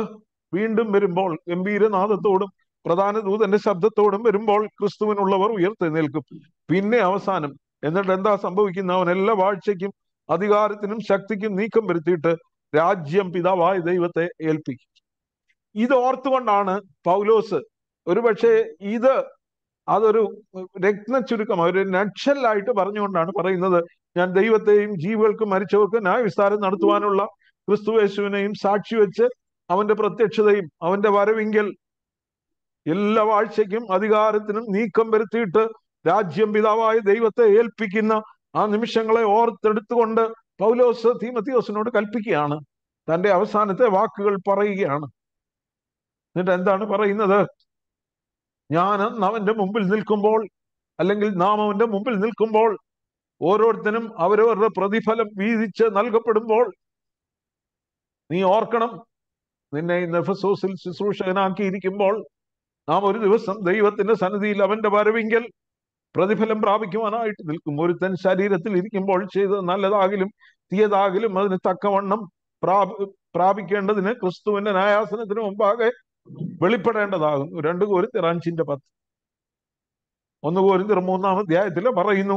വീണ്ടും വരുമ്പോൾ ഗംഭീരനാഥത്തോടും പ്രധാന ദൂതന്റെ ശബ്ദത്തോടും വരുമ്പോൾ ക്രിസ്തുവിനുള്ളവർ ഉയർത്തെഴുന്നേൽക്കും പിന്നെ അവസാനം എന്നിട്ട് എന്താ സംഭവിക്കുന്ന അവൻ എല്ലാ വാഴ്ചയ്ക്കും അധികാരത്തിനും ശക്തിക്കും നീക്കം വരുത്തിയിട്ട് രാജ്യം പിതാവായ ദൈവത്തെ ഏൽപ്പിക്കും ഇത് ഓർത്തുകൊണ്ടാണ് പൗലോസ് ഒരുപക്ഷെ ഇത് അതൊരു രത്ന ചുരുക്കം ഒരു നക്ഷലായിട്ട് പറഞ്ഞുകൊണ്ടാണ് പറയുന്നത് ഞാൻ ദൈവത്തെയും ജീവികൾക്കും മരിച്ചവർക്കും ന്യായവിസ്താരം നടത്തുവാനുള്ള ക്രിസ്തു യേശുവിനെയും സാക്ഷി വെച്ച് അവന്റെ പ്രത്യക്ഷതയും അവന്റെ വരവിങ്കിൽ എല്ലാ വാഴ്ചയ്ക്കും അധികാരത്തിനും നീക്കം വരുത്തിയിട്ട് രാജ്യം പിതാവായ ദൈവത്തെ ഏൽപ്പിക്കുന്ന ആ നിമിഷങ്ങളെ ഓർത്തെടുത്തുകൊണ്ട് പൗലോസ് തീമത്തിയോസിനോട് കൽപ്പിക്കുകയാണ് തന്റെ അവസാനത്തെ വാക്കുകൾ പറയുകയാണ് എന്നിട്ട് എന്താണ് പറയുന്നത് ഞാൻ അന്ന് അവന്റെ മുമ്പിൽ നിൽക്കുമ്പോൾ അല്ലെങ്കിൽ നാം അവന്റെ മുമ്പിൽ നിൽക്കുമ്പോൾ ഓരോരുത്തരും അവരവരുടെ പ്രതിഫലം വീതിച്ച് നൽകപ്പെടുമ്പോൾ നീ ഓർക്കണം നിന്നെ നെഫസോസിൽ ശുശ്രൂഷകനാക്കിയിരിക്കുമ്പോൾ നാം ഒരു ദിവസം ദൈവത്തിന്റെ സന്നിധിയിൽ അവന്റെ വരവിങ്കൽ പ്രതിഫലം പ്രാപിക്കുവാനായിട്ട് നിൽക്കും ഒരുത്തൻ ശരീരത്തിൽ ഇരിക്കുമ്പോൾ ചെയ്ത് നല്ലതാകിലും തീയതാകിലും അതിന് തക്കവണ്ണം പ്രാപിക്കേണ്ടതിന് ക്രിസ്തുവിന്റെ ന്യായാസനത്തിന് മുമ്പാകെ വെളിപ്പെടേണ്ടതാകുന്നു രണ്ട് കോരിന്തിർ അഞ്ചിന്റെ പത്ത് ഒന്ന് കോരിന്തിർ മൂന്നാം അധ്യായത്തിൽ പറയുന്നു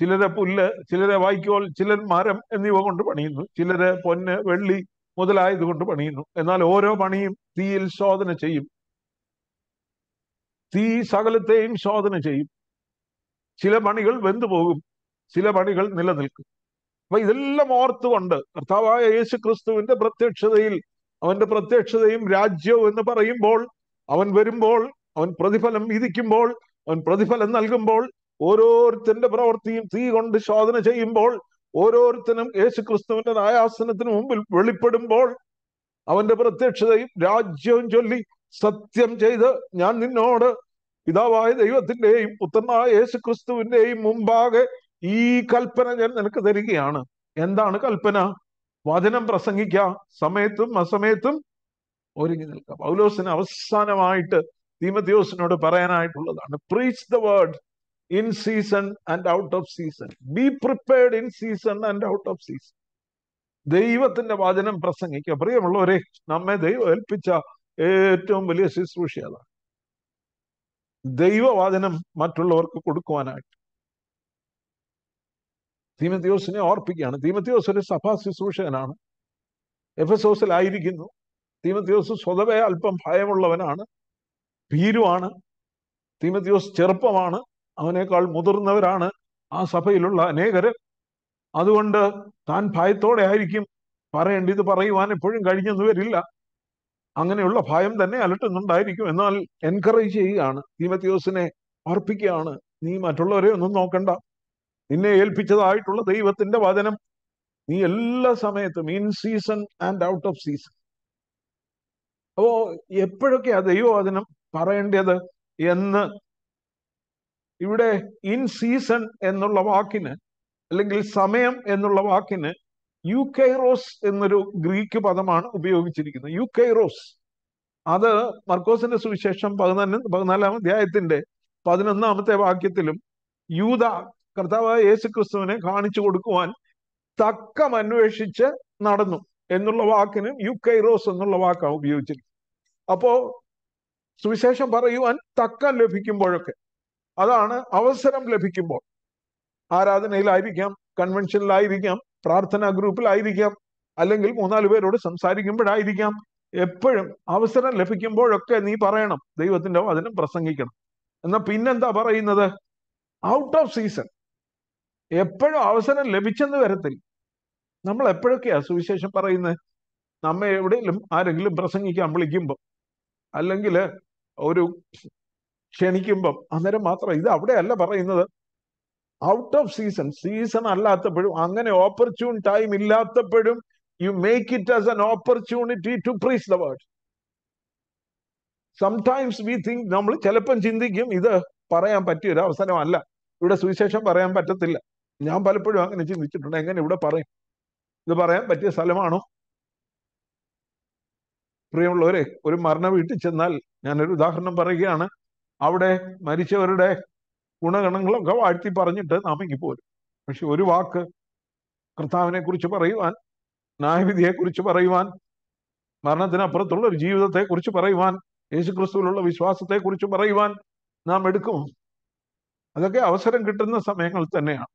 ചിലരെ പുല്ല് ചിലരെ വൈക്കോൽ ചിലർ മരം എന്നിവ കൊണ്ട് പണിയുന്നു ചിലര് പൊന്ന് വെള്ളി മുതലായത് കൊണ്ട് പണിയുന്നു എന്നാൽ ഓരോ പണിയും തീയിൽ ശോധന ചെയ്യും തീ സകലത്തെയും ശോധന ചെയ്യും ചില പണികൾ വെന്തു പോകും ചില പണികൾ നിലനിൽക്കും അപ്പൊ ഇതെല്ലാം ഓർത്തുകൊണ്ട് കർത്താവായ യേശു ക്രിസ്തുവിന്റെ പ്രത്യക്ഷതയിൽ അവന്റെ പ്രത്യക്ഷതയും രാജ്യവും എന്ന് പറയുമ്പോൾ അവൻ വരുമ്പോൾ അവൻ പ്രതിഫലം വിധിക്കുമ്പോൾ അവൻ പ്രതിഫലം നൽകുമ്പോൾ ഓരോരുത്തന്റെ പ്രവൃത്തിയും തീ കൊണ്ട് ശോധന ചെയ്യുമ്പോൾ ഓരോരുത്തരും യേശു ക്രിസ്തുവിന്റെ നായാസനത്തിന് മുമ്പിൽ വെളിപ്പെടുമ്പോൾ അവന്റെ പ്രത്യക്ഷതയും രാജ്യവും ചൊല്ലി സത്യം ചെയ്ത് ഞാൻ നിന്നോട് പിതാവായ ദൈവത്തിന്റെയും പുത്രനായ യേശു ക്രിസ്തുവിന്റെയും മുമ്പാകെ ഈ കൽപ്പന ഞാൻ നിനക്ക് തരികയാണ് എന്താണ് കൽപ്പന വചനം പ്രസംഗിക്ക സമയത്തും അസമയത്തും ഒരുങ്ങി നിൽക്കുക പൗലോസിന് അവസാനമായിട്ട് തീമത്യോസിനോട് പറയാനായിട്ടുള്ളതാണ് preach the word in season and out of season be prepared in season and out of season ദൈവത്തിന്റെ വചനം പ്രസംഗിക്കുക പ്രിയമുള്ളവരെ നമ്മെ ദൈവം ഏൽപ്പിച്ച ഏറ്റവും വലിയ ശുശ്രൂഷ അതാണ് ദൈവവാചനം മറ്റുള്ളവർക്ക് കൊടുക്കുവാനായിട്ട് തീമത്യോസിനെ ഓർപ്പിക്കുകയാണ് തീമത്യോസ് ഒരു സഭാ ശുശ്രൂഷകനാണ് എഫ് എസ് ഓസിലായിരിക്കുന്നു തീമത്യോസ് സ്വതവേ അല്പം ഭയമുള്ളവനാണ് ഭീരുവാണ് തീമത്യോസ് ചെറുപ്പമാണ് അവനേക്കാൾ മുതിർന്നവരാണ് ആ സഭയിലുള്ള അനേകര് അതുകൊണ്ട് താൻ ഭയത്തോടെ ആയിരിക്കും പറയേണ്ടത് പറയുവാൻ എപ്പോഴും കഴിഞ്ഞെന്ന് വരില്ല അങ്ങനെയുള്ള ഭയം തന്നെ അലട്ടുന്നുണ്ടായിരിക്കും എന്നാൽ എൻകറേജ് ചെയ്യുകയാണ് തീമത്യോസിനെ അർപ്പിക്കുകയാണ് നീ മറ്റുള്ളവരെ ഒന്നും നോക്കണ്ട നിന്നെ ഏൽപ്പിച്ചതായിട്ടുള്ള ദൈവത്തിന്റെ വചനം നീ എല്ലാ സമയത്തും in season and out of season അപ്പോ എപ്പോഴൊക്കെയാ ദൈവവചനം പറയേണ്ടത് എന്ന് ഇവിടെ ഇൻ സീസൺ എന്നുള്ള വാക്കിന് അല്ലെങ്കിൽ സമയം എന്നുള്ള വാക്കിന് യു കൈറോസ് എന്നൊരു ഗ്രീക്ക് പദമാണ് ഉപയോഗിച്ചിരിക്കുന്നത് യു കൈറോസ് അത് മർക്കോസിന്റെ സുവിശേഷം പതിനാല് പതിനാലാം അധ്യായത്തിന്റെ പതിനൊന്നാമത്തെ വാക്യത്തിലും യൂത കർത്താവായ യേശു ക്രിസ്തുവിനെ കാണിച്ചു കൊടുക്കുവാൻ തക്കം അന്വേഷിച്ച് നടന്നു എന്നുള്ള വാക്കിന് യു കൈറോസ് എന്നുള്ള വാക്കാണ് ഉപയോഗിച്ചിരിക്കുന്നത് അപ്പോ സുവിശേഷം പറയുവാൻ തക്കം ലഭിക്കുമ്പോഴൊക്കെ അതാണ് അവസരം ലഭിക്കുമ്പോൾ ആരാധനയിലായിരിക്കാം കൺവെൻഷനിലായിരിക്കാം പ്രാർത്ഥനാ ഗ്രൂപ്പിലായിരിക്കാം അല്ലെങ്കിൽ മൂന്നാല് പേരോട് സംസാരിക്കുമ്പോഴായിരിക്കാം എപ്പോഴും അവസരം ലഭിക്കുമ്പോഴൊക്കെ നീ പറയണം ദൈവത്തിന്റെ വചനം പ്രസംഗിക്കണം എന്നാ പിന്നെന്താ പറയുന്നത് ഔട്ട് ഓഫ് സീസൺ എപ്പോഴും അവസരം ലഭിച്ചെന്ന് വരത്തിൽ നമ്മൾ എപ്പോഴൊക്കെയാ സുവിശേഷം പറയുന്നത് നമ്മെ എവിടെയെങ്കിലും ആരെങ്കിലും പ്രസംഗിക്കാൻ വിളിക്കുമ്പോൾ അല്ലെങ്കിൽ ഒരു ക്ഷണിക്കുമ്പം അന്നേരം മാത്രം ഇത് അവിടെയല്ല പറയുന്നത് ഔട്ട് ഓഫ് സീസൺ സീസൺ അല്ലാത്തപ്പോഴും അങ്ങനെ ഓപ്പർച്യൂൺ ടൈം ഇല്ലാത്തപ്പോഴും you make it as an opportunity to preach the word sometimes we think നമ്മൾ ചിലപ്പം ചിന്തിക്കും ഇത് പറയാൻ പറ്റിയൊരു അവസരമല്ല ഇവിടെ സുവിശേഷം പറയാൻ പറ്റത്തില്ല ഞാൻ പലപ്പോഴും അങ്ങനെ ചിന്തിച്ചിട്ടുണ്ട് എങ്ങനെ ഇവിടെ പറയും ഇത് പറയാൻ പറ്റിയ സ്ഥലമാണോ പ്രിയമുള്ളവരെ ഒരു മരണ വീട്ടിൽ ചെന്നാൽ ഞാനൊരു ഉദാഹരണം പറയുകയാണ് അവിടെ മരിച്ചവരുടെ ഗുണഗണങ്ങളൊക്കെ വാഴ്ത്തി പറഞ്ഞിട്ട് നാം പോരും പക്ഷെ ഒരു വാക്ക് കർത്താവിനെ കുറിച്ച് പറയുവാൻ കുറിച്ച് പറയുവാൻ മരണത്തിനപ്പുറത്തുള്ള ഒരു ജീവിതത്തെ കുറിച്ച് പറയുവാൻ യേശുക്രിസ്തുവിലുള്ള കുറിച്ച് പറയുവാൻ നാം എടുക്കും അതൊക്കെ അവസരം കിട്ടുന്ന സമയങ്ങൾ തന്നെയാണ്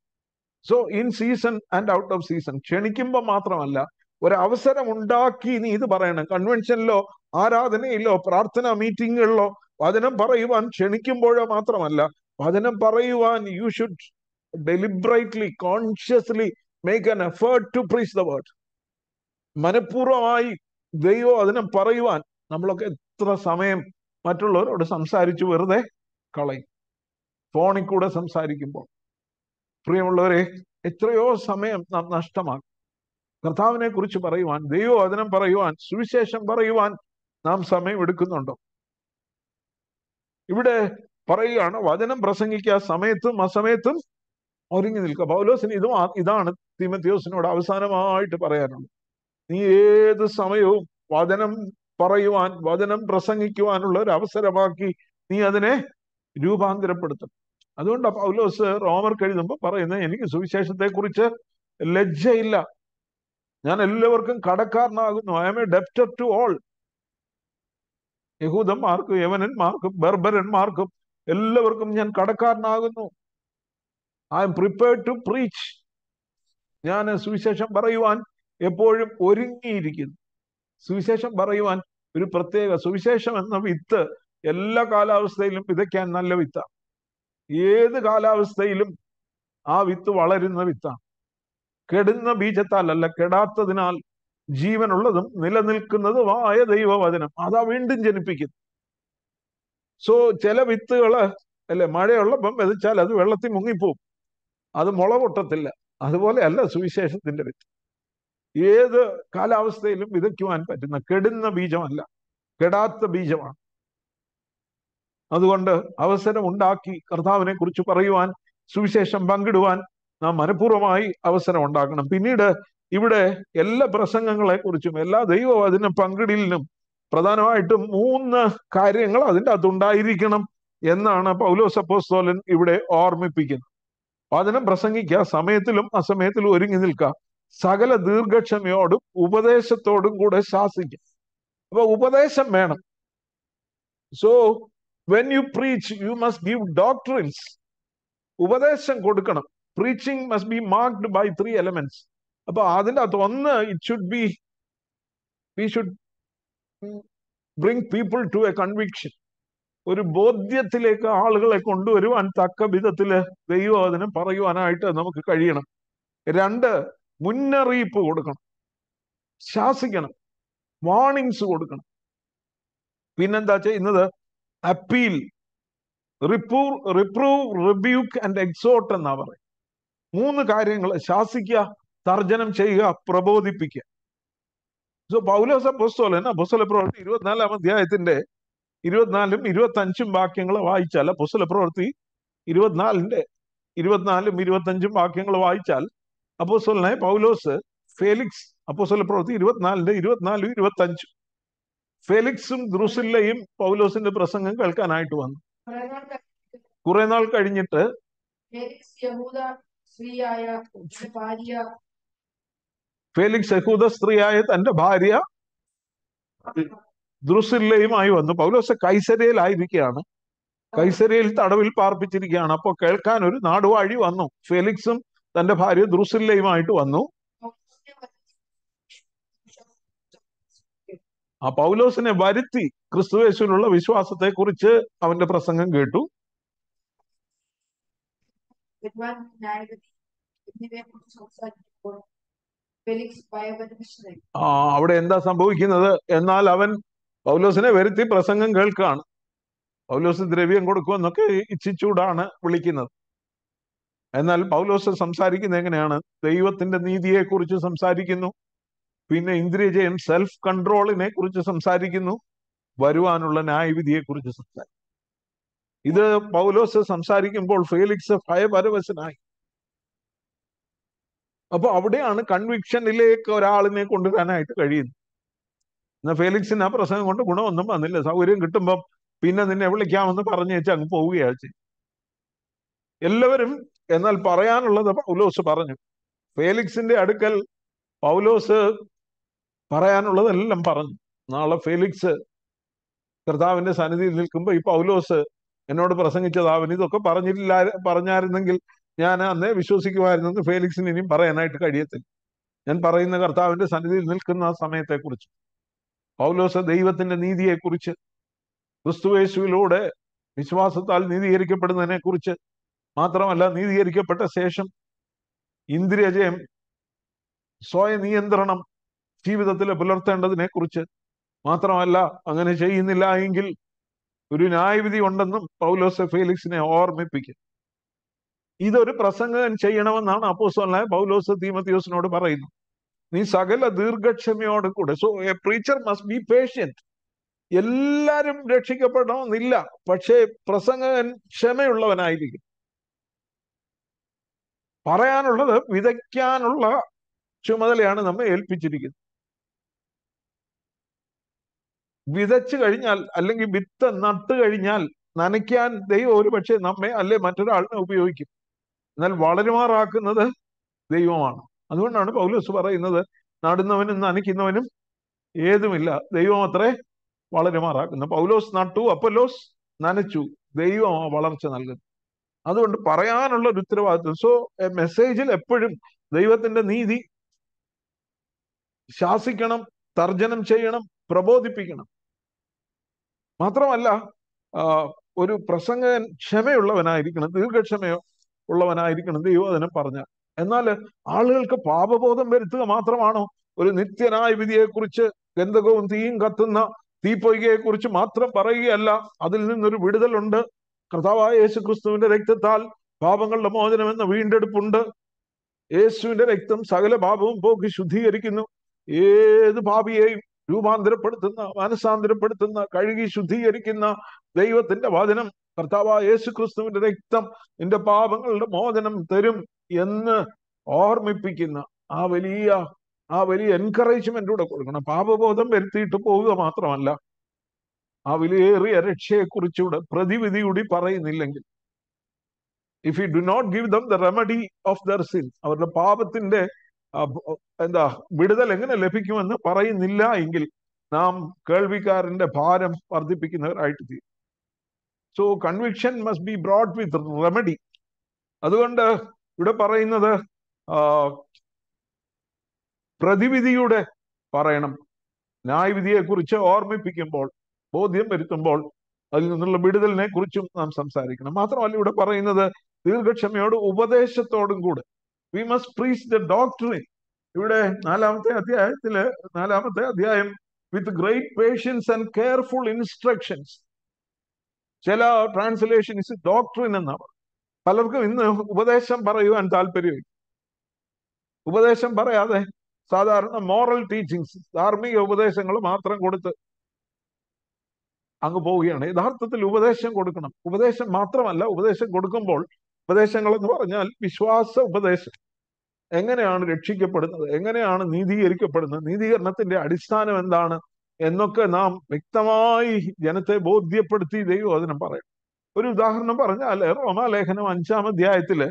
so in season and out of season ക്ഷണിക്കുമ്പോൾ മാത്രമല്ല ഒരവസരം ഉണ്ടാക്കി നീ ഇത് പറയണം കൺവെൻഷനിലോ ആരാധനയിലോ പ്രാർത്ഥനാ മീറ്റിങ്ങുകളിലോ വചനം പറയുവാൻ ക്ഷണിക്കുമ്പോഴോ മാത്രമല്ല വചനം പറയുവാൻ you should deliberately consciously make an effort to preach the word മനഃപൂർവമായി ദൈവം അതിനെ പറയുവാൻ നമ്മളൊക്കെ എത്ര സമയം മറ്റുള്ളവരോട് സംസാരിച്ചു വെറുതെ കളയും ഫോണിൽ കൂടെ സംസാരിക്കുമ്പോൾ പ്രിയമുള്ളവരെ എത്രയോ സമയം നാം നഷ്ടമാക്കും കർത്താവിനെ കുറിച്ച് പറയുവാൻ ദൈവവചനം പറയുവാൻ സുവിശേഷം പറയുവാൻ നാം സമയം എടുക്കുന്നുണ്ടോ ഇവിടെ പറയുകയാണ് വചനം പ്രസംഗിക്കുക സമയത്തും അസമയത്തും ഒരുങ്ങി നിൽക്കുക പൗലോസിന് ഇതും ഇതാണ് തിമത്യോസിനോട് അവസാനമായിട്ട് പറയാനുള്ളത് നീ ഏത് സമയവും വചനം പറയുവാൻ വചനം പ്രസംഗിക്കുവാനുള്ള ഒരു അവസരമാക്കി നീ അതിനെ രൂപാന്തരപ്പെടുത്തണം അതുകൊണ്ട് പൗലോസ് റോമർക്ക് എഴുതുമ്പോൾ പറയുന്നത് എനിക്ക് സുവിശേഷത്തെക്കുറിച്ച് ലജ്ജയില്ല ഞാൻ എല്ലാവർക്കും കടക്കാരനാകുന്നു I am a debtor to all യഹൂദന്മാർക്ക് യവനന്മാർക്കും ബർബരന്മാർക്കും എല്ലാവർക്കും ഞാൻ കടക്കാരനാകുന്നു I am prepared to preach ഞാൻ സുവിശേഷം പറയുവാൻ എപ്പോഴും ഒരുങ്ങിയിരിക്കുന്നു സുവിശേഷം പറയുവാൻ ഒരു പ്രത്യേക സുവിശേഷം എന്ന വിത്ത് എല്ലാ കാലാവസ്ഥയിലും വിതയ്ക്കാൻ നല്ല വിത്താണ് ഏത് കാലാവസ്ഥയിലും ആ വിത്ത് വളരുന്ന വിത്താണ് കെടുന്ന ബീജത്താൽ അല്ല കെടാത്തതിനാൽ ജീവനുള്ളതും നിലനിൽക്കുന്നതുമായ ദൈവവചനം അതാ വീണ്ടും ജനിപ്പിക്കുന്നു സോ ചില വിത്തുകള് അല്ലെ മഴയുള്ളപ്പം വിതച്ചാൽ അത് വെള്ളത്തിൽ മുങ്ങിപ്പോവും അത് മുള അതുപോലെ അല്ല സുവിശേഷത്തിന്റെ വിത്ത് ഏത് കാലാവസ്ഥയിലും വിതയ്ക്കുവാൻ പറ്റുന്ന കെടുന്ന ബീജമല്ല കെടാത്ത ബീജമാണ് അതുകൊണ്ട് അവസരം ഉണ്ടാക്കി കർത്താവിനെ കുറിച്ച് പറയുവാൻ സുവിശേഷം പങ്കിടുവാൻ നാം മനഃപൂർവ്വമായി അവസരം ഉണ്ടാക്കണം പിന്നീട് ഇവിടെ എല്ലാ പ്രസംഗങ്ങളെ കുറിച്ചും എല്ലാ ദൈവവചന പങ്കിടലിനും പ്രധാനമായിട്ടും മൂന്ന് കാര്യങ്ങൾ അതിൻ്റെ അതുണ്ടായിരിക്കണം എന്നാണ് പൗലോസ് സപ്പോസ്തോലൻ ഇവിടെ ഓർമ്മിപ്പിക്കുന്നത് വചനം പ്രസംഗിക്കുക സമയത്തിലും അസമയത്തിലും ഒരുങ്ങി നിൽക്കുക സകല ദീർഘക്ഷമയോടും ഉപദേശത്തോടും കൂടെ ശാസിക്കുക അപ്പൊ ഉപദേശം വേണം so when you preach you must give doctrines ഉപദേശം കൊടുക്കണം preaching must be marked by three elements അപ്പൊ അതിൻ്റെ അകത്ത് ഒന്ന് it should be we should bring people to a conviction ഒരു ബോധ്യത്തിലേക്ക് ആളുകളെ കൊണ്ടുവരുവാൻ തക്ക വിധത്തില് ദൈവം അതിനെ പറയുവാനായിട്ട് നമുക്ക് കഴിയണം രണ്ട് മുന്നറിയിപ്പ് കൊടുക്കണം ശാസിക്കണം വാണിങ്സ് കൊടുക്കണം പിന്നെന്താ ഇന്നത് appeal repro reprove rebuke and exhort എന്നാ പറയും മൂന്ന് കാര്യങ്ങൾ ശാസിക്കുക തർജനം ചെയ്യുക പ്രബോധിപ്പിക്കുക സോ പൗലോസ പുസ്തകം എന്നാ പുസ്തല പ്രവൃത്തി ഇരുപത്തിനാലാം അധ്യായത്തിന്റെ ഇരുപത്തിനാലും ഇരുപത്തഞ്ചും വാക്യങ്ങൾ വായിച്ചാൽ പുസ്തല പ്രവൃത്തി ഇരുപത്തിനാലിന്റെ ഇരുപത്തിനാലും ഇരുപത്തഞ്ചും വാക്യങ്ങൾ വായിച്ചാൽ അപ്പോസ്തോലനായ പൗലോസ് ഫേലിക്സ് അപ്പോസ്വല പ്രവൃത്തി ഇരുപത്തിനാലിന്റെ ഇരുപത്തിനാലും ഇരുപത്തഞ്ചും ഫെലിക്സും ദ്രുസില്ലയും പൗലോസിന്റെ പ്രസംഗം കേൾക്കാനായിട്ട് വന്നു കുറെ നാൾ കഴിഞ്ഞിട്ട് ഫേലിക്സ് യഹൂദ സ്ത്രീയായ തന്റെ ഭാര്യ ദ്രുസില്ലയുമായി വന്നു പൗലോസ് കൈസരയിലായിരിക്കുകയാണ് കൈസരയിൽ തടവിൽ പാർപ്പിച്ചിരിക്കുകയാണ് അപ്പോൾ കേൾക്കാൻ ഒരു നാടുവാഴി വന്നു ഫേലിക്സും തന്റെ ഭാര്യ ദ്രുസില്ലയുമായിട്ട് വന്നു ആ പൗലോസിനെ വരുത്തി ക്രിസ്തുവേശുവിനുള്ള വിശ്വാസത്തെ കുറിച്ച് അവന്റെ പ്രസംഗം കേട്ടു ആ അവിടെ എന്താ സംഭവിക്കുന്നത് എന്നാൽ അവൻ പൗലോസിനെ വരുത്തി പ്രസംഗം കേൾക്കുകയാണ് പൗലോസ് ദ്രവ്യം കൊടുക്കുമെന്നൊക്കെ ഇച്ഛിച്ചൂടാണ് വിളിക്കുന്നത് എന്നാൽ പൗലോസ് സംസാരിക്കുന്നത് എങ്ങനെയാണ് ദൈവത്തിന്റെ നീതിയെ കുറിച്ച് സംസാരിക്കുന്നു പിന്നെ ഇന്ദ്രിയജയം സെൽഫ് കൺട്രോളിനെ കുറിച്ച് സംസാരിക്കുന്നു വരുവാനുള്ള ന്യായവിധിയെ കുറിച്ച് സംസാരിക്കുന്നു ഇത് പൗലോസ് സംസാരിക്കുമ്പോൾ ഫേലിക്സ് ഭയപരവശനായി അപ്പൊ അവിടെയാണ് കൺവിക്ഷനിലേക്ക് ഒരാളിനെ കൊണ്ടുവരാനായിട്ട് കഴിയുന്നത് എന്നാ ഫേലിക്സിന് ആ പ്രസംഗം കൊണ്ട് ഗുണമൊന്നും വന്നില്ല സൗകര്യം കിട്ടുമ്പം പിന്നെ നിന്നെ വിളിക്കാമെന്ന് പറഞ്ഞു വെച്ചാൽ അങ്ങ് പോവുകയാണ് എല്ലാവരും എന്നാൽ പറയാനുള്ളത് പൗലോസ് പറഞ്ഞു ഫേലിക്സിന്റെ അടുക്കൽ പൗലോസ് പറയാനുള്ളതെല്ലാം പറഞ്ഞു നാളെ ഫേലിക്സ് കർത്താവിന്റെ സന്നിധിയിൽ നിൽക്കുമ്പോൾ ഈ പൗലോസ് എന്നോട് പ്രസംഗിച്ചത് ഇതൊക്കെ പറഞ്ഞിട്ടില്ല പറഞ്ഞായിരുന്നെങ്കിൽ ഞാൻ അന്നേ വിശ്വസിക്കുമായിരുന്നെന്ന് ഫേലിക്സിന് ഇനിയും പറയാനായിട്ട് കഴിയത്തില്ല ഞാൻ പറയുന്ന കർത്താവിന്റെ സന്നിധിയിൽ നിൽക്കുന്ന ആ സമയത്തെക്കുറിച്ച് പൗലോസ ദൈവത്തിന്റെ നീതിയെക്കുറിച്ച് ക്രിസ്തുവേശുവിലൂടെ വിശ്വാസത്താൽ നീതീകരിക്കപ്പെടുന്നതിനെ കുറിച്ച് മാത്രമല്ല നീതീകരിക്കപ്പെട്ട ശേഷം ഇന്ദ്രിയജയം സ്വയനിയന്ത്രണം ജീവിതത്തിൽ പുലർത്തേണ്ടതിനെ കുറിച്ച് മാത്രമല്ല അങ്ങനെ ചെയ്യുന്നില്ല എങ്കിൽ ഒരു ന്യായവിധി ഉണ്ടെന്നും പൗലോസ് ഫേലിക്സിനെ ഓർമ്മിപ്പിക്കും ഇതൊരു പ്രസംഗകൻ ചെയ്യണമെന്നാണ് അപ്പോസ്വലായ പൗലോസ് തീമത്തിയോസിനോട് പറയുന്നത് നീ സകല ദീർഘക്ഷമയോട് കൂടെ so a preacher must be patient എല്ലാരും രക്ഷിക്കപ്പെടണമെന്നില്ല പക്ഷേ പ്രസംഗകൻ ക്ഷമയുള്ളവനായിരിക്കും പറയാനുള്ളത് വിതയ്ക്കാനുള്ള ചുമതലയാണ് നമ്മെ ഏൽപ്പിച്ചിരിക്കുന്നത് വിതച്ചു കഴിഞ്ഞാൽ അല്ലെങ്കിൽ വിത്ത് നട്ട് കഴിഞ്ഞാൽ നനയ്ക്കാൻ ദൈവം ഒരുപക്ഷെ നമ്മെ അല്ലെ മറ്റൊരാളിനെ ഉപയോഗിക്കും എന്നാൽ വളരുമാറാക്കുന്നത് ദൈവമാണ് അതുകൊണ്ടാണ് പൗലോസ് പറയുന്നത് നടുന്നവനും നനയ്ക്കുന്നവനും ഏതുമില്ല ദൈവം അത്രേ വളരുമാറാക്കുന്നു പൗലോസ് നട്ടു അപ്പൊലോസ് നനച്ചു ദൈവം ആ വളർച്ച നൽകുന്നു അതുകൊണ്ട് പറയാനുള്ള ഒരു ഉത്തരവാദിത്വം സോ മെസ്സേജിൽ എപ്പോഴും ദൈവത്തിന്റെ നീതി ശാസിക്കണം തർജനം ചെയ്യണം പ്രബോധിപ്പിക്കണം മാത്രമല്ല ഒരു പ്രസംഗൻ ക്ഷമയുള്ളവനായിരിക്കണം ദീർഘക്ഷമയോ ഉള്ളവനായിരിക്കണം ദൈവവചനം പറഞ്ഞ എന്നാൽ ആളുകൾക്ക് പാപബോധം വരുത്തുക മാത്രമാണോ ഒരു നിത്യനായ വിധിയെക്കുറിച്ച് ഗന്ധകവും തീയും കത്തുന്ന തീപ്പൊയ്കയെ കുറിച്ച് മാത്രം പറയുകയല്ല അതിൽ നിന്നൊരു വിടുതലുണ്ട് കർത്താവായ യേശു ക്രിസ്തുവിന്റെ രക്തത്താൽ പാപങ്ങളുടെ മോചനം എന്ന വീണ്ടെടുപ്പുണ്ട് യേശുവിന്റെ രക്തം സകല പാപവും പോക്കി ശുദ്ധീകരിക്കുന്നു ഏത് പാപിയെയും രൂപാന്തരപ്പെടുത്തുന്ന മാനസാന്തരപ്പെടുത്തുന്ന കഴുകി ശുദ്ധീകരിക്കുന്ന ദൈവത്തിന്റെ വചനം കർത്താവ് യേശു ക്രിസ്തുവിന്റെ രക്തം നിന്റെ പാപങ്ങളുടെ മോചനം തരും എന്ന് ഓർമ്മിപ്പിക്കുന്ന ആ വലിയ ആ വലിയ എൻകറേജ്മെന്റ് കൂടെ കൊടുക്കണം പാപബോധം വരുത്തിയിട്ട് പോവുക മാത്രമല്ല ആ വിലയേറിയ രക്ഷയെക്കുറിച്ചുകൂടെ പ്രതിവിധി കൂടി പറയുന്നില്ലെങ്കിൽ if you do not give them the remedy of their sin അവരുടെ പാപത്തിന്റെ എന്താ വിടുതൽ എങ്ങനെ ലഭിക്കുമെന്ന് പറയുന്നില്ല എങ്കിൽ നാം കേൾവിക്കാരന്റെ ഭാരം വർദ്ധിപ്പിക്കുന്നവരായിട്ട് തീരും so conviction must be brought with remedy അതുകൊണ്ട് ഇവിടെ പറയുന്നത് പ്രതിവിധിയുടെ പറയണം ന്യായവിധിയെക്കുറിച്ച് ഓർമ്മിപ്പിക്കുമ്പോൾ ബോധ്യം വരുത്തുമ്പോൾ അതിൽ നിന്നുള്ള വിടുതലിനെ കുറിച്ചും നാം സംസാരിക്കണം മാത്രമല്ല ഇവിടെ പറയുന്നത് ദീർഘക്ഷമയോട് ഉപദേശത്തോടും കൂടെ we must preach the doctrine ഇവിടെ നാലാമത്തെ അധ്യായത്തില് നാലാമത്തെ അധ്യായം with great patience and careful instructions ചില ഇസ് ഡോക്ടറിൻ എന്നാണ് പലർക്കും ഇന്ന് ഉപദേശം പറയുവാൻ താല്പര്യമില്ല ഉപദേശം പറയാതെ സാധാരണ മോറൽ ടീച്ചിങ്സ് ധാർമ്മിക ഉപദേശങ്ങൾ മാത്രം കൊടുത്ത് അങ്ങ് പോവുകയാണ് യഥാർത്ഥത്തിൽ ഉപദേശം കൊടുക്കണം ഉപദേശം മാത്രമല്ല ഉപദേശം കൊടുക്കുമ്പോൾ ഉപദേശങ്ങൾ എന്ന് പറഞ്ഞാൽ വിശ്വാസ ഉപദേശം എങ്ങനെയാണ് രക്ഷിക്കപ്പെടുന്നത് എങ്ങനെയാണ് നീതീകരിക്കപ്പെടുന്നത് നീതീകരണത്തിന്റെ അടിസ്ഥാനം എന്താണ് എന്നൊക്കെ നാം വ്യക്തമായി ജനത്തെ ബോധ്യപ്പെടുത്തി ദൈവവചനം പറയും ഒരു ഉദാഹരണം പറഞ്ഞാൽ റോമാലേഖനം അഞ്ചാം അധ്യായത്തില്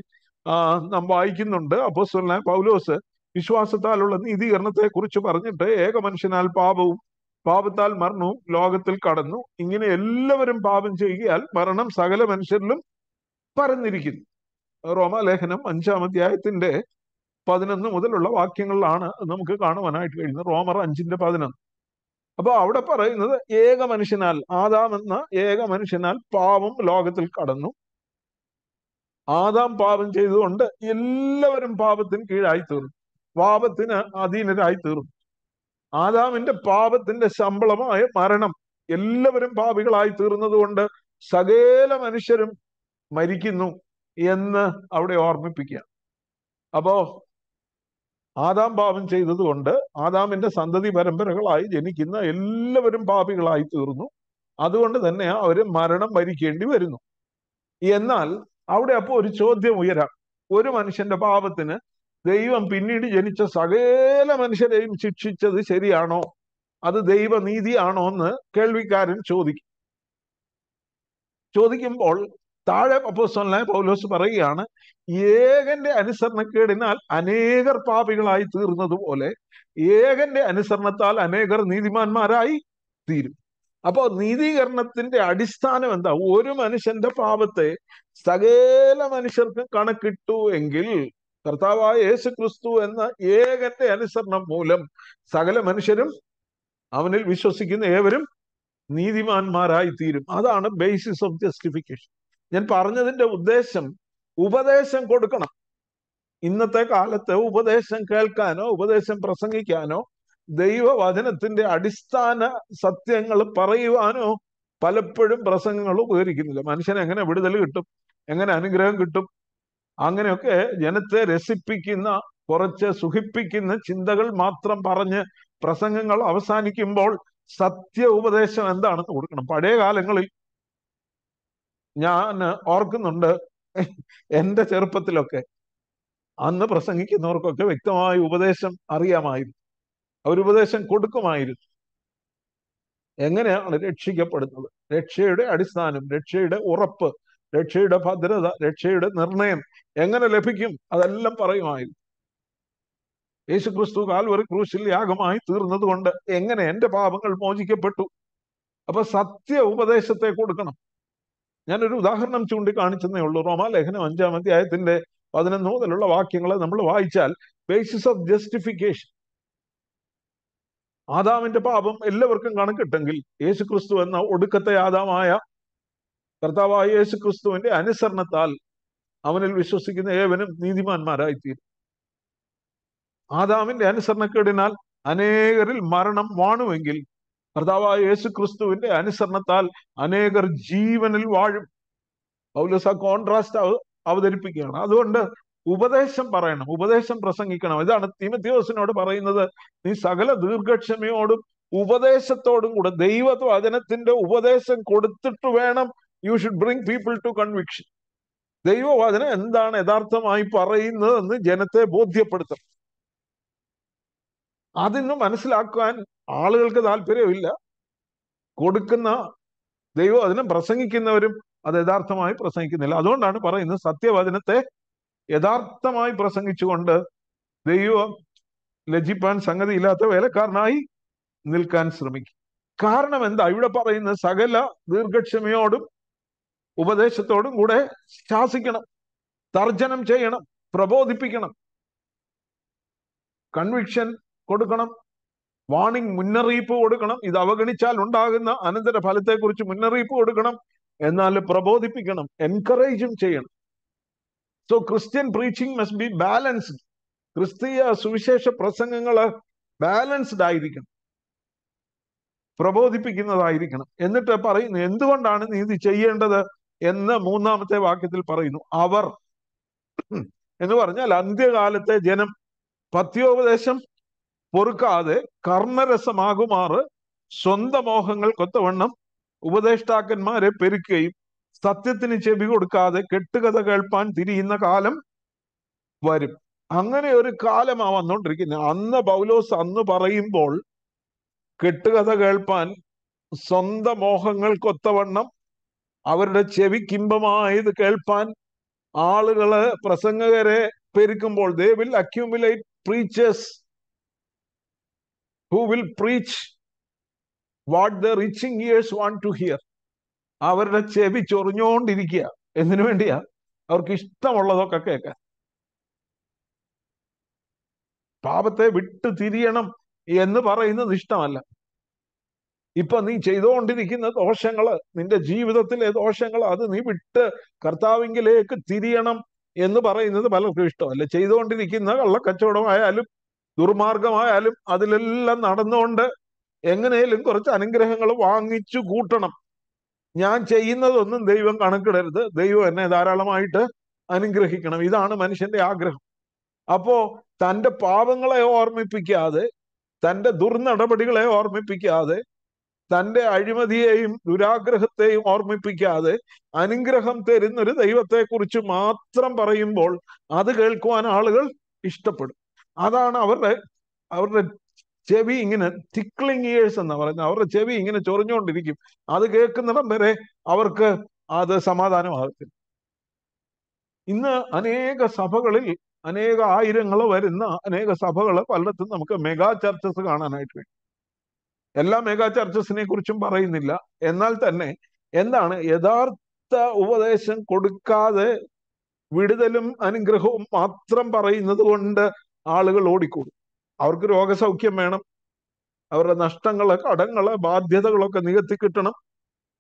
നാം വായിക്കുന്നുണ്ട് അപ്പോസ്വലനായ പൗലോസ് വിശ്വാസത്താലുള്ള നീതീകരണത്തെ കുറിച്ച് പറഞ്ഞിട്ട് ഏക മനുഷ്യനാൽ പാപവും പാപത്താൽ മരണവും ലോകത്തിൽ കടന്നു ഇങ്ങനെ എല്ലാവരും പാപം ചെയ്യുകയാൽ മരണം സകല മനുഷ്യരിലും പരന്നിരിക്കുന്നു റോമാലേഖനം അഞ്ചാം അധ്യായത്തിന്റെ പതിനൊന്ന് മുതലുള്ള വാക്യങ്ങളിലാണ് നമുക്ക് കാണുവാനായിട്ട് കഴിയുന്നത് റോമർ അഞ്ചിന്റെ പതിനൊന്ന് അപ്പൊ അവിടെ പറയുന്നത് ഏക മനുഷ്യനാൽ ആദാം എന്ന ഏക മനുഷ്യനാൽ പാപം ലോകത്തിൽ കടന്നു ആദാം പാപം ചെയ്തുകൊണ്ട് എല്ലാവരും പാപത്തിന് കീഴായി തീർന്നു പാപത്തിന് അധീനരായി തീർന്നു ആദാമിന്റെ പാപത്തിന്റെ ശമ്പളമായ മരണം എല്ലാവരും പാപികളായി തീർന്നത് കൊണ്ട് സകേല മനുഷ്യരും മരിക്കുന്നു എന്ന് അവിടെ ഓർമ്മിപ്പിക്കുക അപ്പോ ആദാം പാപം ചെയ്തതുകൊണ്ട് ആദാമിന്റെ സന്തതി പരമ്പരകളായി ജനിക്കുന്ന എല്ലാവരും പാപികളായി തീർന്നു അതുകൊണ്ട് തന്നെ അവർ മരണം ഭരിക്കേണ്ടി വരുന്നു എന്നാൽ അവിടെ അപ്പോൾ ഒരു ചോദ്യം ഉയരാം ഒരു മനുഷ്യന്റെ പാപത്തിന് ദൈവം പിന്നീട് ജനിച്ച സകല മനുഷ്യരെയും ശിക്ഷിച്ചത് ശരിയാണോ അത് ദൈവനീതിയാണോ എന്ന് കേൾവിക്കാരൻ ചോദിക്കും ചോദിക്കുമ്പോൾ താഴെ അപ്പോസ്തലനായ പൗലോസ് പറയുകയാണ് ഏകന്റെ അനുസരണക്കേടിനാൽ അനേകർ പാപികളായി തീർന്നതുപോലെ ഏകന്റെ അനുസരണത്താൽ അനേകർ നീതിമാന്മാരായി തീരും അപ്പോ നീതീകരണത്തിന്റെ അടിസ്ഥാനം എന്താ ഒരു മനുഷ്യന്റെ പാപത്തെ സകല മനുഷ്യർക്കും കണക്കിട്ടു എങ്കിൽ കർത്താവായ യേശു ക്രിസ്തു എന്ന ഏകന്റെ അനുസരണം മൂലം സകല മനുഷ്യരും അവനിൽ വിശ്വസിക്കുന്ന ഏവരും നീതിമാന്മാരായി തീരും അതാണ് ബേസിസ് ഓഫ് ജസ്റ്റിഫിക്കേഷൻ ഞാൻ പറഞ്ഞതിന്റെ ഉദ്ദേശം ഉപദേശം കൊടുക്കണം ഇന്നത്തെ കാലത്ത് ഉപദേശം കേൾക്കാനോ ഉപദേശം പ്രസംഗിക്കാനോ ദൈവവചനത്തിന്റെ അടിസ്ഥാന സത്യങ്ങൾ പറയുവാനോ പലപ്പോഴും പ്രസംഗങ്ങൾ ഉപകരിക്കുന്നില്ല മനുഷ്യനെ എങ്ങനെ വിടുതൽ കിട്ടും എങ്ങനെ അനുഗ്രഹം കിട്ടും അങ്ങനെയൊക്കെ ജനത്തെ രസിപ്പിക്കുന്ന കുറച്ച് സുഖിപ്പിക്കുന്ന ചിന്തകൾ മാത്രം പറഞ്ഞ് പ്രസംഗങ്ങൾ അവസാനിക്കുമ്പോൾ സത്യ ഉപദേശം എന്താണെന്ന് കൊടുക്കണം പഴയ കാലങ്ങളിൽ ഞാൻ ഓർക്കുന്നുണ്ട് എൻ്റെ ചെറുപ്പത്തിലൊക്കെ അന്ന് പ്രസംഗിക്കുന്നവർക്കൊക്കെ വ്യക്തമായ ഉപദേശം അറിയാമായിരുന്നു അവരുപദേശം കൊടുക്കുമായിരുന്നു എങ്ങനെയാണ് രക്ഷിക്കപ്പെടുന്നത് രക്ഷയുടെ അടിസ്ഥാനം രക്ഷയുടെ ഉറപ്പ് രക്ഷയുടെ ഭദ്രത രക്ഷയുടെ നിർണയം എങ്ങനെ ലഭിക്കും അതെല്ലാം പറയുമായിരുന്നു യേശുക്രിസ്തു കാൽവറി ക്രൂശിൽ യാഗമായി തീർന്നതുകൊണ്ട് എങ്ങനെ എൻ്റെ പാപങ്ങൾ മോചിക്കപ്പെട്ടു അപ്പൊ സത്യ ഉപദേശത്തെ കൊടുക്കണം ഞാനൊരു ഉദാഹരണം ചൂണ്ടിക്കാണിച്ചെന്നേ ഉള്ളൂ റോമാലേഖനം അഞ്ചാം അധ്യായത്തിന്റെ പതിനൊന്ന് മുതലുള്ള വാക്യങ്ങളെ നമ്മൾ വായിച്ചാൽ ബേസിസ് ഓഫ് ജസ്റ്റിഫിക്കേഷൻ ആദാമിന്റെ പാപം എല്ലാവർക്കും കണക്കിട്ടെങ്കിൽ യേശു ക്രിസ്തു എന്ന ഒടുക്കത്തെ ആദാമായ കർത്താവായ യേശു ക്രിസ്തുവിന്റെ അനുസരണത്താൽ അവനിൽ വിശ്വസിക്കുന്ന ഏവനും നീതിമാന്മാരായിത്തീരും ആദാമിന്റെ അനുസരണക്കേടിനാൽ അനേകരിൽ മരണം വാണുവെങ്കിൽ കർത്താവായ യേശു ക്രിസ്തുവിന്റെ അനുസരണത്താൽ അനേകർ ജീവനിൽ വാഴും പൗലോസ് ആ കോൺട്രാസ്റ്റ് അവതരിപ്പിക്കുകയാണ് അതുകൊണ്ട് ഉപദേശം പറയണം ഉപദേശം പ്രസംഗിക്കണം ഇതാണ് തിമത്യോസിനോട് പറയുന്നത് നീ സകല ദീർഘക്ഷമയോടും ഉപദേശത്തോടും കൂടെ ദൈവവചനത്തിന്റെ ഉപദേശം കൊടുത്തിട്ട് വേണം you should bring people to conviction ദൈവവചനം എന്താണ് യഥാർത്ഥമായി പറയുന്നത് എന്ന് ജനത്തെ ബോധ്യപ്പെടുത്തണം അതിന് മനസ്സിലാക്കാൻ ആളുകൾക്ക് താല്പര്യമില്ല കൊടുക്കുന്ന ദൈവം അതിനെ പ്രസംഗിക്കുന്നവരും അത് യഥാർത്ഥമായി പ്രസംഗിക്കുന്നില്ല അതുകൊണ്ടാണ് പറയുന്നത് സത്യവചനത്തെ യഥാർത്ഥമായി പ്രസംഗിച്ചുകൊണ്ട് ദൈവം ലജിപ്പാൻ സംഗതിയില്ലാത്ത വേലക്കാരനായി നിൽക്കാൻ ശ്രമിക്കും കാരണം എന്താ ഇവിടെ പറയുന്ന സകല ദീർഘക്ഷമയോടും ഉപദേശത്തോടും കൂടെ ശാസിക്കണം തർജനം ചെയ്യണം പ്രബോധിപ്പിക്കണം കൺവിക്ഷൻ കൊടുക്കണം വാണിംഗ് മുന്നറിയിപ്പ് കൊടുക്കണം ഇത് അവഗണിച്ചാൽ ഉണ്ടാകുന്ന അനന്തര ഫലത്തെക്കുറിച്ച് മുന്നറിയിപ്പ് കൊടുക്കണം എന്നാൽ പ്രബോധിപ്പിക്കണം എൻകറേജും ചെയ്യണം so Christian preaching must be balanced ക്രിസ്തീയ സുവിശേഷ പ്രസംഗങ്ങൾ ബാലൻസ്ഡ് ആയിരിക്കണം പ്രബോധിപ്പിക്കുന്നതായിരിക്കണം എന്നിട്ട് പറയുന്നു എന്തുകൊണ്ടാണ് നീ ഇത് ചെയ്യേണ്ടത് എന്ന് മൂന്നാമത്തെ വാക്യത്തിൽ പറയുന്നു അവർ എന്ന് പറഞ്ഞാൽ അന്ത്യകാലത്തെ ജനം പത്യോപദേശം പൊറുക്കാതെ കർമ്മരസമാകുമാറ് സ്വന്തം മോഹങ്ങൾ കൊത്തവണ്ണം ഉപദേഷ്ടാക്കന്മാരെ പെരുക്കുകയും സത്യത്തിന് ചെവി കൊടുക്കാതെ കെട്ടുകഥ കേൾപ്പാൻ തിരിയുന്ന കാലം വരും അങ്ങനെ ഒരു കാലമാ വന്നോണ്ടിരിക്കുന്നത് അന്ന് പൗലോസ് അന്ന് പറയുമ്പോൾ കെട്ടുകഥ കേൾപ്പാൻ സ്വന്തം മോഹങ്ങൾ കൊത്തവണ്ണം അവരുടെ ചെവി കിംബമായത് കേൾപ്പാൻ ആളുകള് പ്രസംഗകരെ പെരുക്കുമ്പോൾ they will accumulate preachers who will preach what the റീച്ചിങ് ഇയേഴ്സ് വാണ്ട് ടു ഹിയർ അവരുടെ ചെവി ചൊറിഞ്ഞുകൊണ്ടിരിക്കുക എന്തിനു വേണ്ടിയാ അവർക്ക് ഇഷ്ടമുള്ളതൊക്കെ കേൾക്കാൻ പാപത്തെ വിട്ടു തിരിയണം എന്ന് പറയുന്നത് ഇഷ്ടമല്ല ഇപ്പൊ നീ ചെയ്തുകൊണ്ടിരിക്കുന്ന ദോഷങ്ങള് നിന്റെ ജീവിതത്തിലെ ദോഷങ്ങൾ അത് നീ വിട്ട് കർത്താവിങ്കിലേക്ക് തിരിയണം എന്ന് പറയുന്നത് പലർക്കും ഇഷ്ടമല്ല ചെയ്തുകൊണ്ടിരിക്കുന്ന കള്ളക്കച്ചവടമായാലും ദുർമാർഗമായാലും അതിലെല്ലാം നടന്നുകൊണ്ട് എങ്ങനെയും കുറച്ച് അനുഗ്രഹങ്ങൾ വാങ്ങിച്ചു കൂട്ടണം ഞാൻ ചെയ്യുന്നതൊന്നും ദൈവം കണക്കിടരുത് ദൈവം എന്നെ ധാരാളമായിട്ട് അനുഗ്രഹിക്കണം ഇതാണ് മനുഷ്യന്റെ ആഗ്രഹം അപ്പോ തൻ്റെ പാപങ്ങളെ ഓർമ്മിപ്പിക്കാതെ തൻ്റെ ദുർനടപടികളെ ഓർമ്മിപ്പിക്കാതെ തൻ്റെ അഴിമതിയെയും ദുരാഗ്രഹത്തെയും ഓർമ്മിപ്പിക്കാതെ അനുഗ്രഹം തരുന്നൊരു ദൈവത്തെക്കുറിച്ച് മാത്രം പറയുമ്പോൾ അത് കേൾക്കുവാൻ ആളുകൾ ഇഷ്ടപ്പെടും അതാണ് അവരുടെ അവരുടെ ചെവി ഇങ്ങനെ തിക്ലിംഗ് ഇയേഴ്സ് എന്ന് പറയുന്നത് അവരുടെ ചെവി ഇങ്ങനെ ചൊറിഞ്ഞുകൊണ്ടിരിക്കും അത് കേൾക്കുന്നിടം വരെ അവർക്ക് അത് സമാധാനമാകത്തില്ല ഇന്ന് അനേക സഭകളിൽ അനേക ആയിരങ്ങൾ വരുന്ന അനേക സഭകൾ പലയിടത്തും നമുക്ക് മെഗാ ചർച്ചസ് കാണാനായിട്ട് വേണ്ടി എല്ലാ മെഗാ ചർച്ചസിനെ കുറിച്ചും പറയുന്നില്ല എന്നാൽ തന്നെ എന്താണ് യഥാർത്ഥ ഉപദേശം കൊടുക്കാതെ വിടുതലും അനുഗ്രഹവും മാത്രം പറയുന്നത് കൊണ്ട് ആളുകൾ ഓടിക്കൂടും അവർക്ക് രോഗസൗഖ്യം വേണം അവരുടെ നഷ്ടങ്ങൾ കടങ്ങൾ ബാധ്യതകളൊക്കെ നികത്തി കിട്ടണം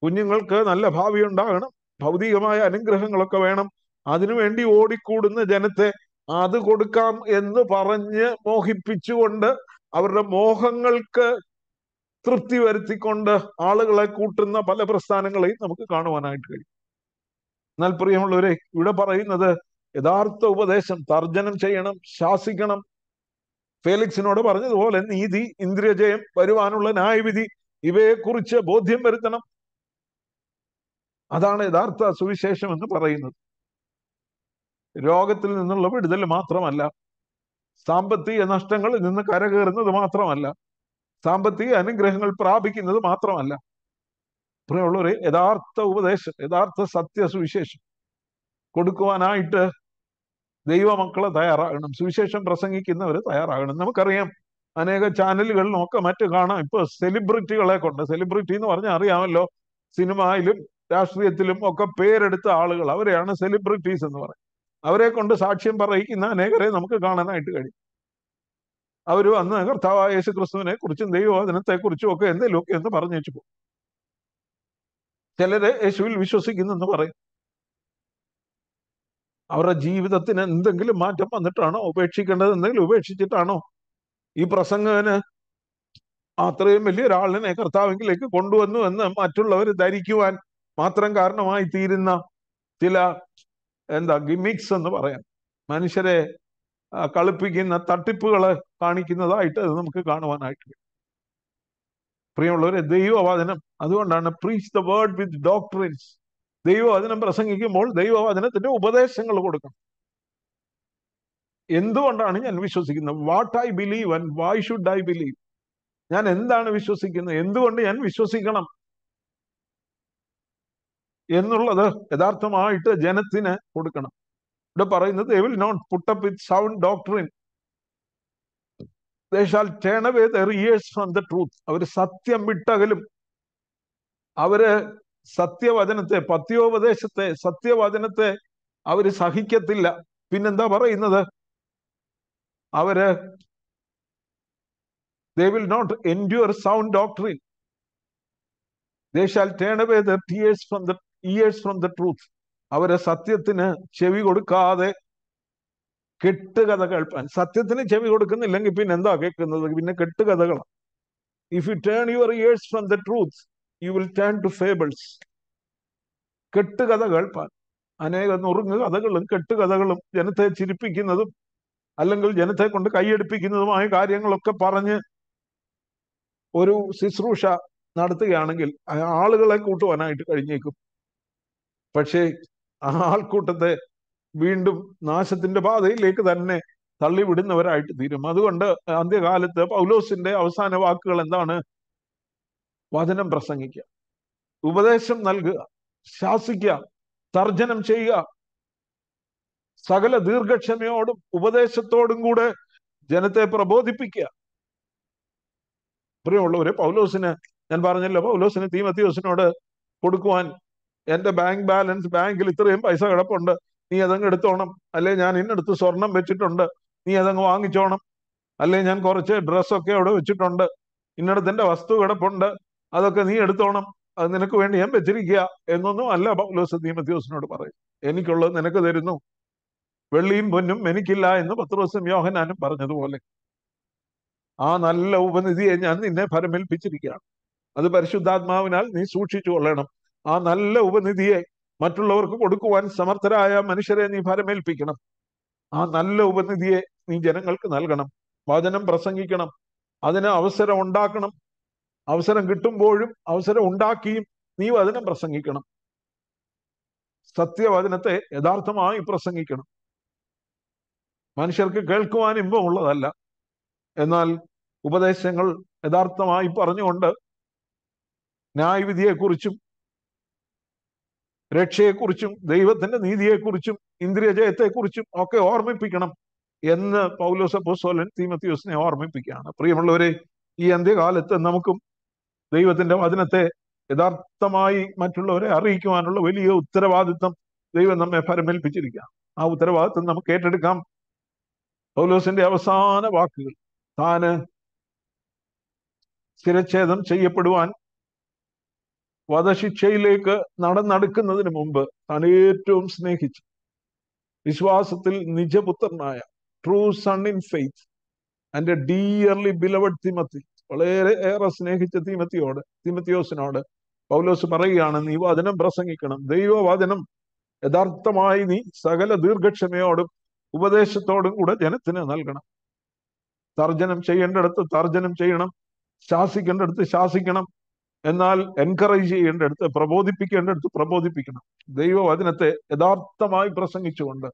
കുഞ്ഞുങ്ങൾക്ക് നല്ല ഭാവി ഉണ്ടാകണം ഭൗതികമായ അനുഗ്രഹങ്ങളൊക്കെ വേണം അതിനുവേണ്ടി ഓടിക്കൂടുന്ന ജനത്തെ അത് കൊടുക്കാം എന്ന് പറഞ്ഞ് മോഹിപ്പിച്ചുകൊണ്ട് അവരുടെ മോഹങ്ങൾക്ക് തൃപ്തി വരുത്തിക്കൊണ്ട് ആളുകളെ കൂട്ടുന്ന പല പ്രസ്ഥാനങ്ങളെയും നമുക്ക് കാണുവാനായിട്ട് കഴിയും എന്നാൽ പ്രിയമുള്ളവരെ ഇവിടെ പറയുന്നത് യഥാർത്ഥ ഉപദേശം തർജനം ചെയ്യണം ശാസിക്കണം ഫേലിക്സിനോട് പറഞ്ഞതുപോലെ നീതി ഇന്ദ്രിയജയം വരുവാനുള്ള ന്യായവിധി ഇവയെക്കുറിച്ച് ബോധ്യം വരുത്തണം അതാണ് യഥാർത്ഥ സുവിശേഷം എന്ന് പറയുന്നത് രോഗത്തിൽ നിന്നുള്ള വിടുതൽ മാത്രമല്ല സാമ്പത്തിക നഷ്ടങ്ങളിൽ നിന്ന് കരകയറുന്നത് മാത്രമല്ല സാമ്പത്തിക അനുഗ്രഹങ്ങൾ പ്രാപിക്കുന്നത് മാത്രമല്ല പ്രിയമുള്ളവരെ യഥാർത്ഥ ഉപദേശം യഥാർത്ഥ സത്യ സുവിശേഷം കൊടുക്കുവാനായിട്ട് ദൈവമക്കളെ തയ്യാറാകണം സുവിശേഷം പ്രസംഗിക്കുന്നവർ തയ്യാറാകണം നമുക്കറിയാം അനേക ചാനലുകൾ ഒക്കെ മറ്റ് കാണാം ഇപ്പൊ സെലിബ്രിറ്റികളെ കൊണ്ട് സെലിബ്രിറ്റി എന്ന് പറഞ്ഞാൽ അറിയാമല്ലോ സിനിമയിലും രാഷ്ട്രീയത്തിലും ഒക്കെ പേരെടുത്ത ആളുകൾ അവരെയാണ് സെലിബ്രിറ്റീസ് എന്ന് പറയും അവരെ കൊണ്ട് സാക്ഷ്യം പറയിക്കുന്ന അനേകരെ നമുക്ക് കാണാനായിട്ട് കഴിയും അവർ വന്ന് കർത്താവായ യേശു ക്രിസ്തുവിനെ കുറിച്ചും ദൈവവചനത്തെ കുറിച്ചും ഒക്കെ എന്തെങ്കിലുമൊക്കെ എന്ന് പറഞ്ഞു വെച്ചു പോകും ചിലരെ യേശുവിൽ എന്ന് പറയും അവരുടെ ജീവിതത്തിന് എന്തെങ്കിലും മാറ്റം വന്നിട്ടാണോ ഉപേക്ഷിക്കേണ്ടത് എന്തെങ്കിലും ഉപേക്ഷിച്ചിട്ടാണോ ഈ പ്രസംഗത്തിന് അത്രയും ഒരാളിനെ കർത്താവിലേക്ക് കൊണ്ടുവന്നു എന്ന് മറ്റുള്ളവർ ധരിക്കുവാൻ മാത്രം കാരണമായി തീരുന്ന ചില എന്താ ഗിമിക്സ് എന്ന് പറയാം മനുഷ്യരെ കളിപ്പിക്കുന്ന തട്ടിപ്പുകളെ കാണിക്കുന്നതായിട്ട് അത് നമുക്ക് കാണുവാനായിട്ട് പ്രിയമുള്ളവരെ ദൈവവാദനം അതുകൊണ്ടാണ് preach the word with doctrines ദൈവവചനം പ്രസംഗിക്കുമ്പോൾ ദൈവവചനത്തിന്റെ ഉപദേശങ്ങൾ കൊടുക്കണം എന്തുകൊണ്ടാണ് ഞാൻ വിശ്വസിക്കുന്നത് what I believe and why should I believe ഞാൻ എന്താണ് വിശ്വസിക്കുന്നത് എന്തുകൊണ്ട് ഞാൻ വിശ്വസിക്കണം എന്നുള്ളത് യഥാർത്ഥമായിട്ട് ജനത്തിന് കൊടുക്കണം ഇവിടെ പറയുന്നത് they will not put up with sound doctrine they from the truth അവര് സത്യം വിട്ടകലും അവര് സത്യവചനത്തെ പത്യോപദേശത്തെ സത്യവചനത്തെ അവര് സഹിക്കത്തില്ല പിന്നെന്താ പറയുന്നത് അവര് they will not endure sound doctrine they shall turn away the from the ears from the truth അവരെ സത്യത്തിന് ചെവി കൊടുക്കാതെ കെട്ടുകഥ കേൾപ്പാൻ സത്യത്തിന് ചെവി കൊടുക്കുന്നില്ലെങ്കിൽ പിന്നെ എന്താ കേൾക്കുന്നത് പിന്നെ കെട്ടുകഥകളാണ് if you turn your ears from the truth you will turn to fables കെട്ടുകഥകൾ അനേക നുറുങ്ങ് കഥകളും കെട്ടുകഥകളും ജനത്തെ ചിരിപ്പിക്കുന്നതും അല്ലെങ്കിൽ ജനത്തെ കൊണ്ട് കൈയടിപ്പിക്കുന്നതുമായ കാര്യങ്ങളൊക്കെ പറഞ്ഞ് ഒരു ശുശ്രൂഷ നടത്തുകയാണെങ്കിൽ ആളുകളെ കൂട്ടുവാനായിട്ട് കഴിഞ്ഞേക്കും പക്ഷേ ആ ആൾക്കൂട്ടത്തെ വീണ്ടും നാശത്തിന്റെ പാതയിലേക്ക് തന്നെ തള്ളിവിടുന്നവരായിട്ട് തീരും അതുകൊണ്ട് അന്ത്യകാലത്ത് പൗലോസിന്റെ അവസാന വാക്കുകൾ എന്താണ് വചനം പ്രസംഗിക്കുക ഉപദേശം നൽകുക ശാസിക്കുക തർജനം ചെയ്യുക സകല ദീർഘക്ഷമയോടും ഉപദേശത്തോടും കൂടെ ജനത്തെ പ്രബോധിപ്പിക്കുക പ്രിയമുള്ളവരെ പൗലോസിന് ഞാൻ പറഞ്ഞല്ലോ പൗലോസിന് തീമത്തിയോസിനോട് കൊടുക്കുവാൻ എന്റെ ബാങ്ക് ബാലൻസ് ബാങ്കിൽ ഇത്രയും പൈസ കിടപ്പുണ്ട് നീ അതങ്ങ് എടുത്തോണം അല്ലെ ഞാൻ ഇന്നെടുത്ത് സ്വർണം വെച്ചിട്ടുണ്ട് നീ അതങ്ങ് വാങ്ങിച്ചോണം അല്ലെ ഞാൻ കുറച്ച് ഡ്രസ്സൊക്കെ അവിടെ വെച്ചിട്ടുണ്ട് ഇന്നടത്ത് വസ്തു കിടപ്പുണ്ട് അതൊക്കെ നീ എടുത്തോണം അത് നിനക്ക് വേണ്ടി ഞാൻ വെച്ചിരിക്കുക എന്നൊന്നും അല്ല പൗലോസ് തീമത്യോസിനോട് പറയും എനിക്കുള്ളത് നിനക്ക് തരുന്നു വെള്ളിയും പൊന്നും എനിക്കില്ല എന്ന് പത്രോസും യോഹനാനും പറഞ്ഞതുപോലെ ആ നല്ല ഉപനിധിയെ ഞാൻ നിന്നെ ഫലമേൽപ്പിച്ചിരിക്കുകയാണ് അത് പരിശുദ്ധാത്മാവിനാൽ നീ സൂക്ഷിച്ചു കൊള്ളണം ആ നല്ല ഉപനിധിയെ മറ്റുള്ളവർക്ക് കൊടുക്കുവാൻ സമർത്ഥരായ മനുഷ്യരെ നീ ഫലമേൽപ്പിക്കണം ആ നല്ല ഉപനിധിയെ നീ ജനങ്ങൾക്ക് നൽകണം വചനം പ്രസംഗിക്കണം അതിന് അവസരം ഉണ്ടാക്കണം അവസരം കിട്ടുമ്പോഴും അവസരം ഉണ്ടാക്കിയും നീ വചനം പ്രസംഗിക്കണം സത്യവചനത്തെ യഥാർത്ഥമായി പ്രസംഗിക്കണം മനുഷ്യർക്ക് കേൾക്കുവാൻ ഇമ്പമുള്ളതല്ല എന്നാൽ ഉപദേശങ്ങൾ യഥാർത്ഥമായി പറഞ്ഞുകൊണ്ട് ന്യായവിധിയെക്കുറിച്ചും രക്ഷയെക്കുറിച്ചും ദൈവത്തിന്റെ നീതിയെക്കുറിച്ചും ഇന്ദ്രിയജയത്തെക്കുറിച്ചും ഒക്കെ ഓർമ്മിപ്പിക്കണം എന്ന് പൗലോസ് അപ്പോസോലൻ തീമത്തിയോസിനെ ഓർമ്മിപ്പിക്കുകയാണ് പ്രിയമുള്ളവരെ ഈ അന്ത്യകാലത്ത് നമുക്കും ദൈവത്തിന്റെ വചനത്തെ യഥാർത്ഥമായി മറ്റുള്ളവരെ അറിയിക്കുവാനുള്ള വലിയ ഉത്തരവാദിത്വം ദൈവം നമ്മെ പരമേൽപ്പിച്ചിരിക്കുക ആ ഉത്തരവാദിത്വം നമുക്ക് ഏറ്റെടുക്കാം പൗലോസിന്റെ അവസാന വാക്കുകൾ താന് സ്ഥിരച്ഛേദം ചെയ്യപ്പെടുവാൻ വധശിക്ഷയിലേക്ക് നടന്നടുക്കുന്നതിന് മുമ്പ് താൻ ഏറ്റവും സ്നേഹിച്ചു വിശ്വാസത്തിൽ നിജപുത്രനായ true son in faith and a dearly beloved Timothy വളരെ ഏറെ സ്നേഹിച്ച തീമത്തിയോട് തീമത്തിയോസിനോട് പൗലോസ് പറയുകയാണ് നീ വചനം പ്രസംഗിക്കണം ദൈവവചനം യഥാർത്ഥമായി നീ സകല ദീർഘക്ഷമയോടും ഉപദേശത്തോടും കൂടെ ജനത്തിന് നൽകണം തർജനം ചെയ്യേണ്ടടുത്ത് തർജനം ചെയ്യണം ശാസിക്കേണ്ടടുത്ത് ശാസിക്കണം എന്നാൽ എൻകറേജ് ചെയ്യേണ്ടടുത്ത് പ്രബോധിപ്പിക്കേണ്ടടുത്ത് പ്രബോധിപ്പിക്കണം ദൈവവചനത്തെ യഥാർത്ഥമായി പ്രസംഗിച്ചുകൊണ്ട്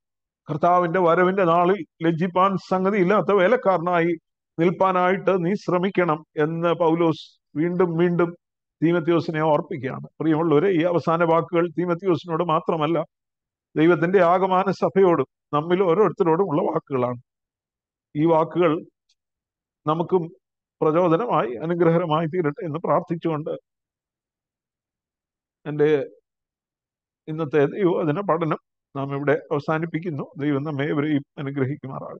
കർത്താവിന്റെ വരവിന്റെ നാളിൽ ലജ്ജിപ്പാൻ സംഗതിയില്ലാത്ത വേലക്കാരനായി നിൽപ്പാനായിട്ട് നീ ശ്രമിക്കണം എന്ന് പൗലോസ് വീണ്ടും വീണ്ടും തീമത്യോസിനെ ഓർപ്പിക്കുകയാണ് പ്രിയമുള്ളവരെ ഈ അവസാന വാക്കുകൾ തീമത്യോസിനോട് മാത്രമല്ല ദൈവത്തിന്റെ ആകമാന സഭയോടും നമ്മിൽ ഓരോരുത്തരോടും ഉള്ള വാക്കുകളാണ് ഈ വാക്കുകൾ നമുക്കും പ്രചോദനമായി അനുഗ്രഹരമായി തീരട്ടെ എന്ന് പ്രാർത്ഥിച്ചുകൊണ്ട് എൻ്റെ ഇന്നത്തെ ദൈവോധന പഠനം നാം ഇവിടെ അവസാനിപ്പിക്കുന്നു ദൈവം നമ്മെ ഇവരെയും അനുഗ്രഹിക്കുമാറാകും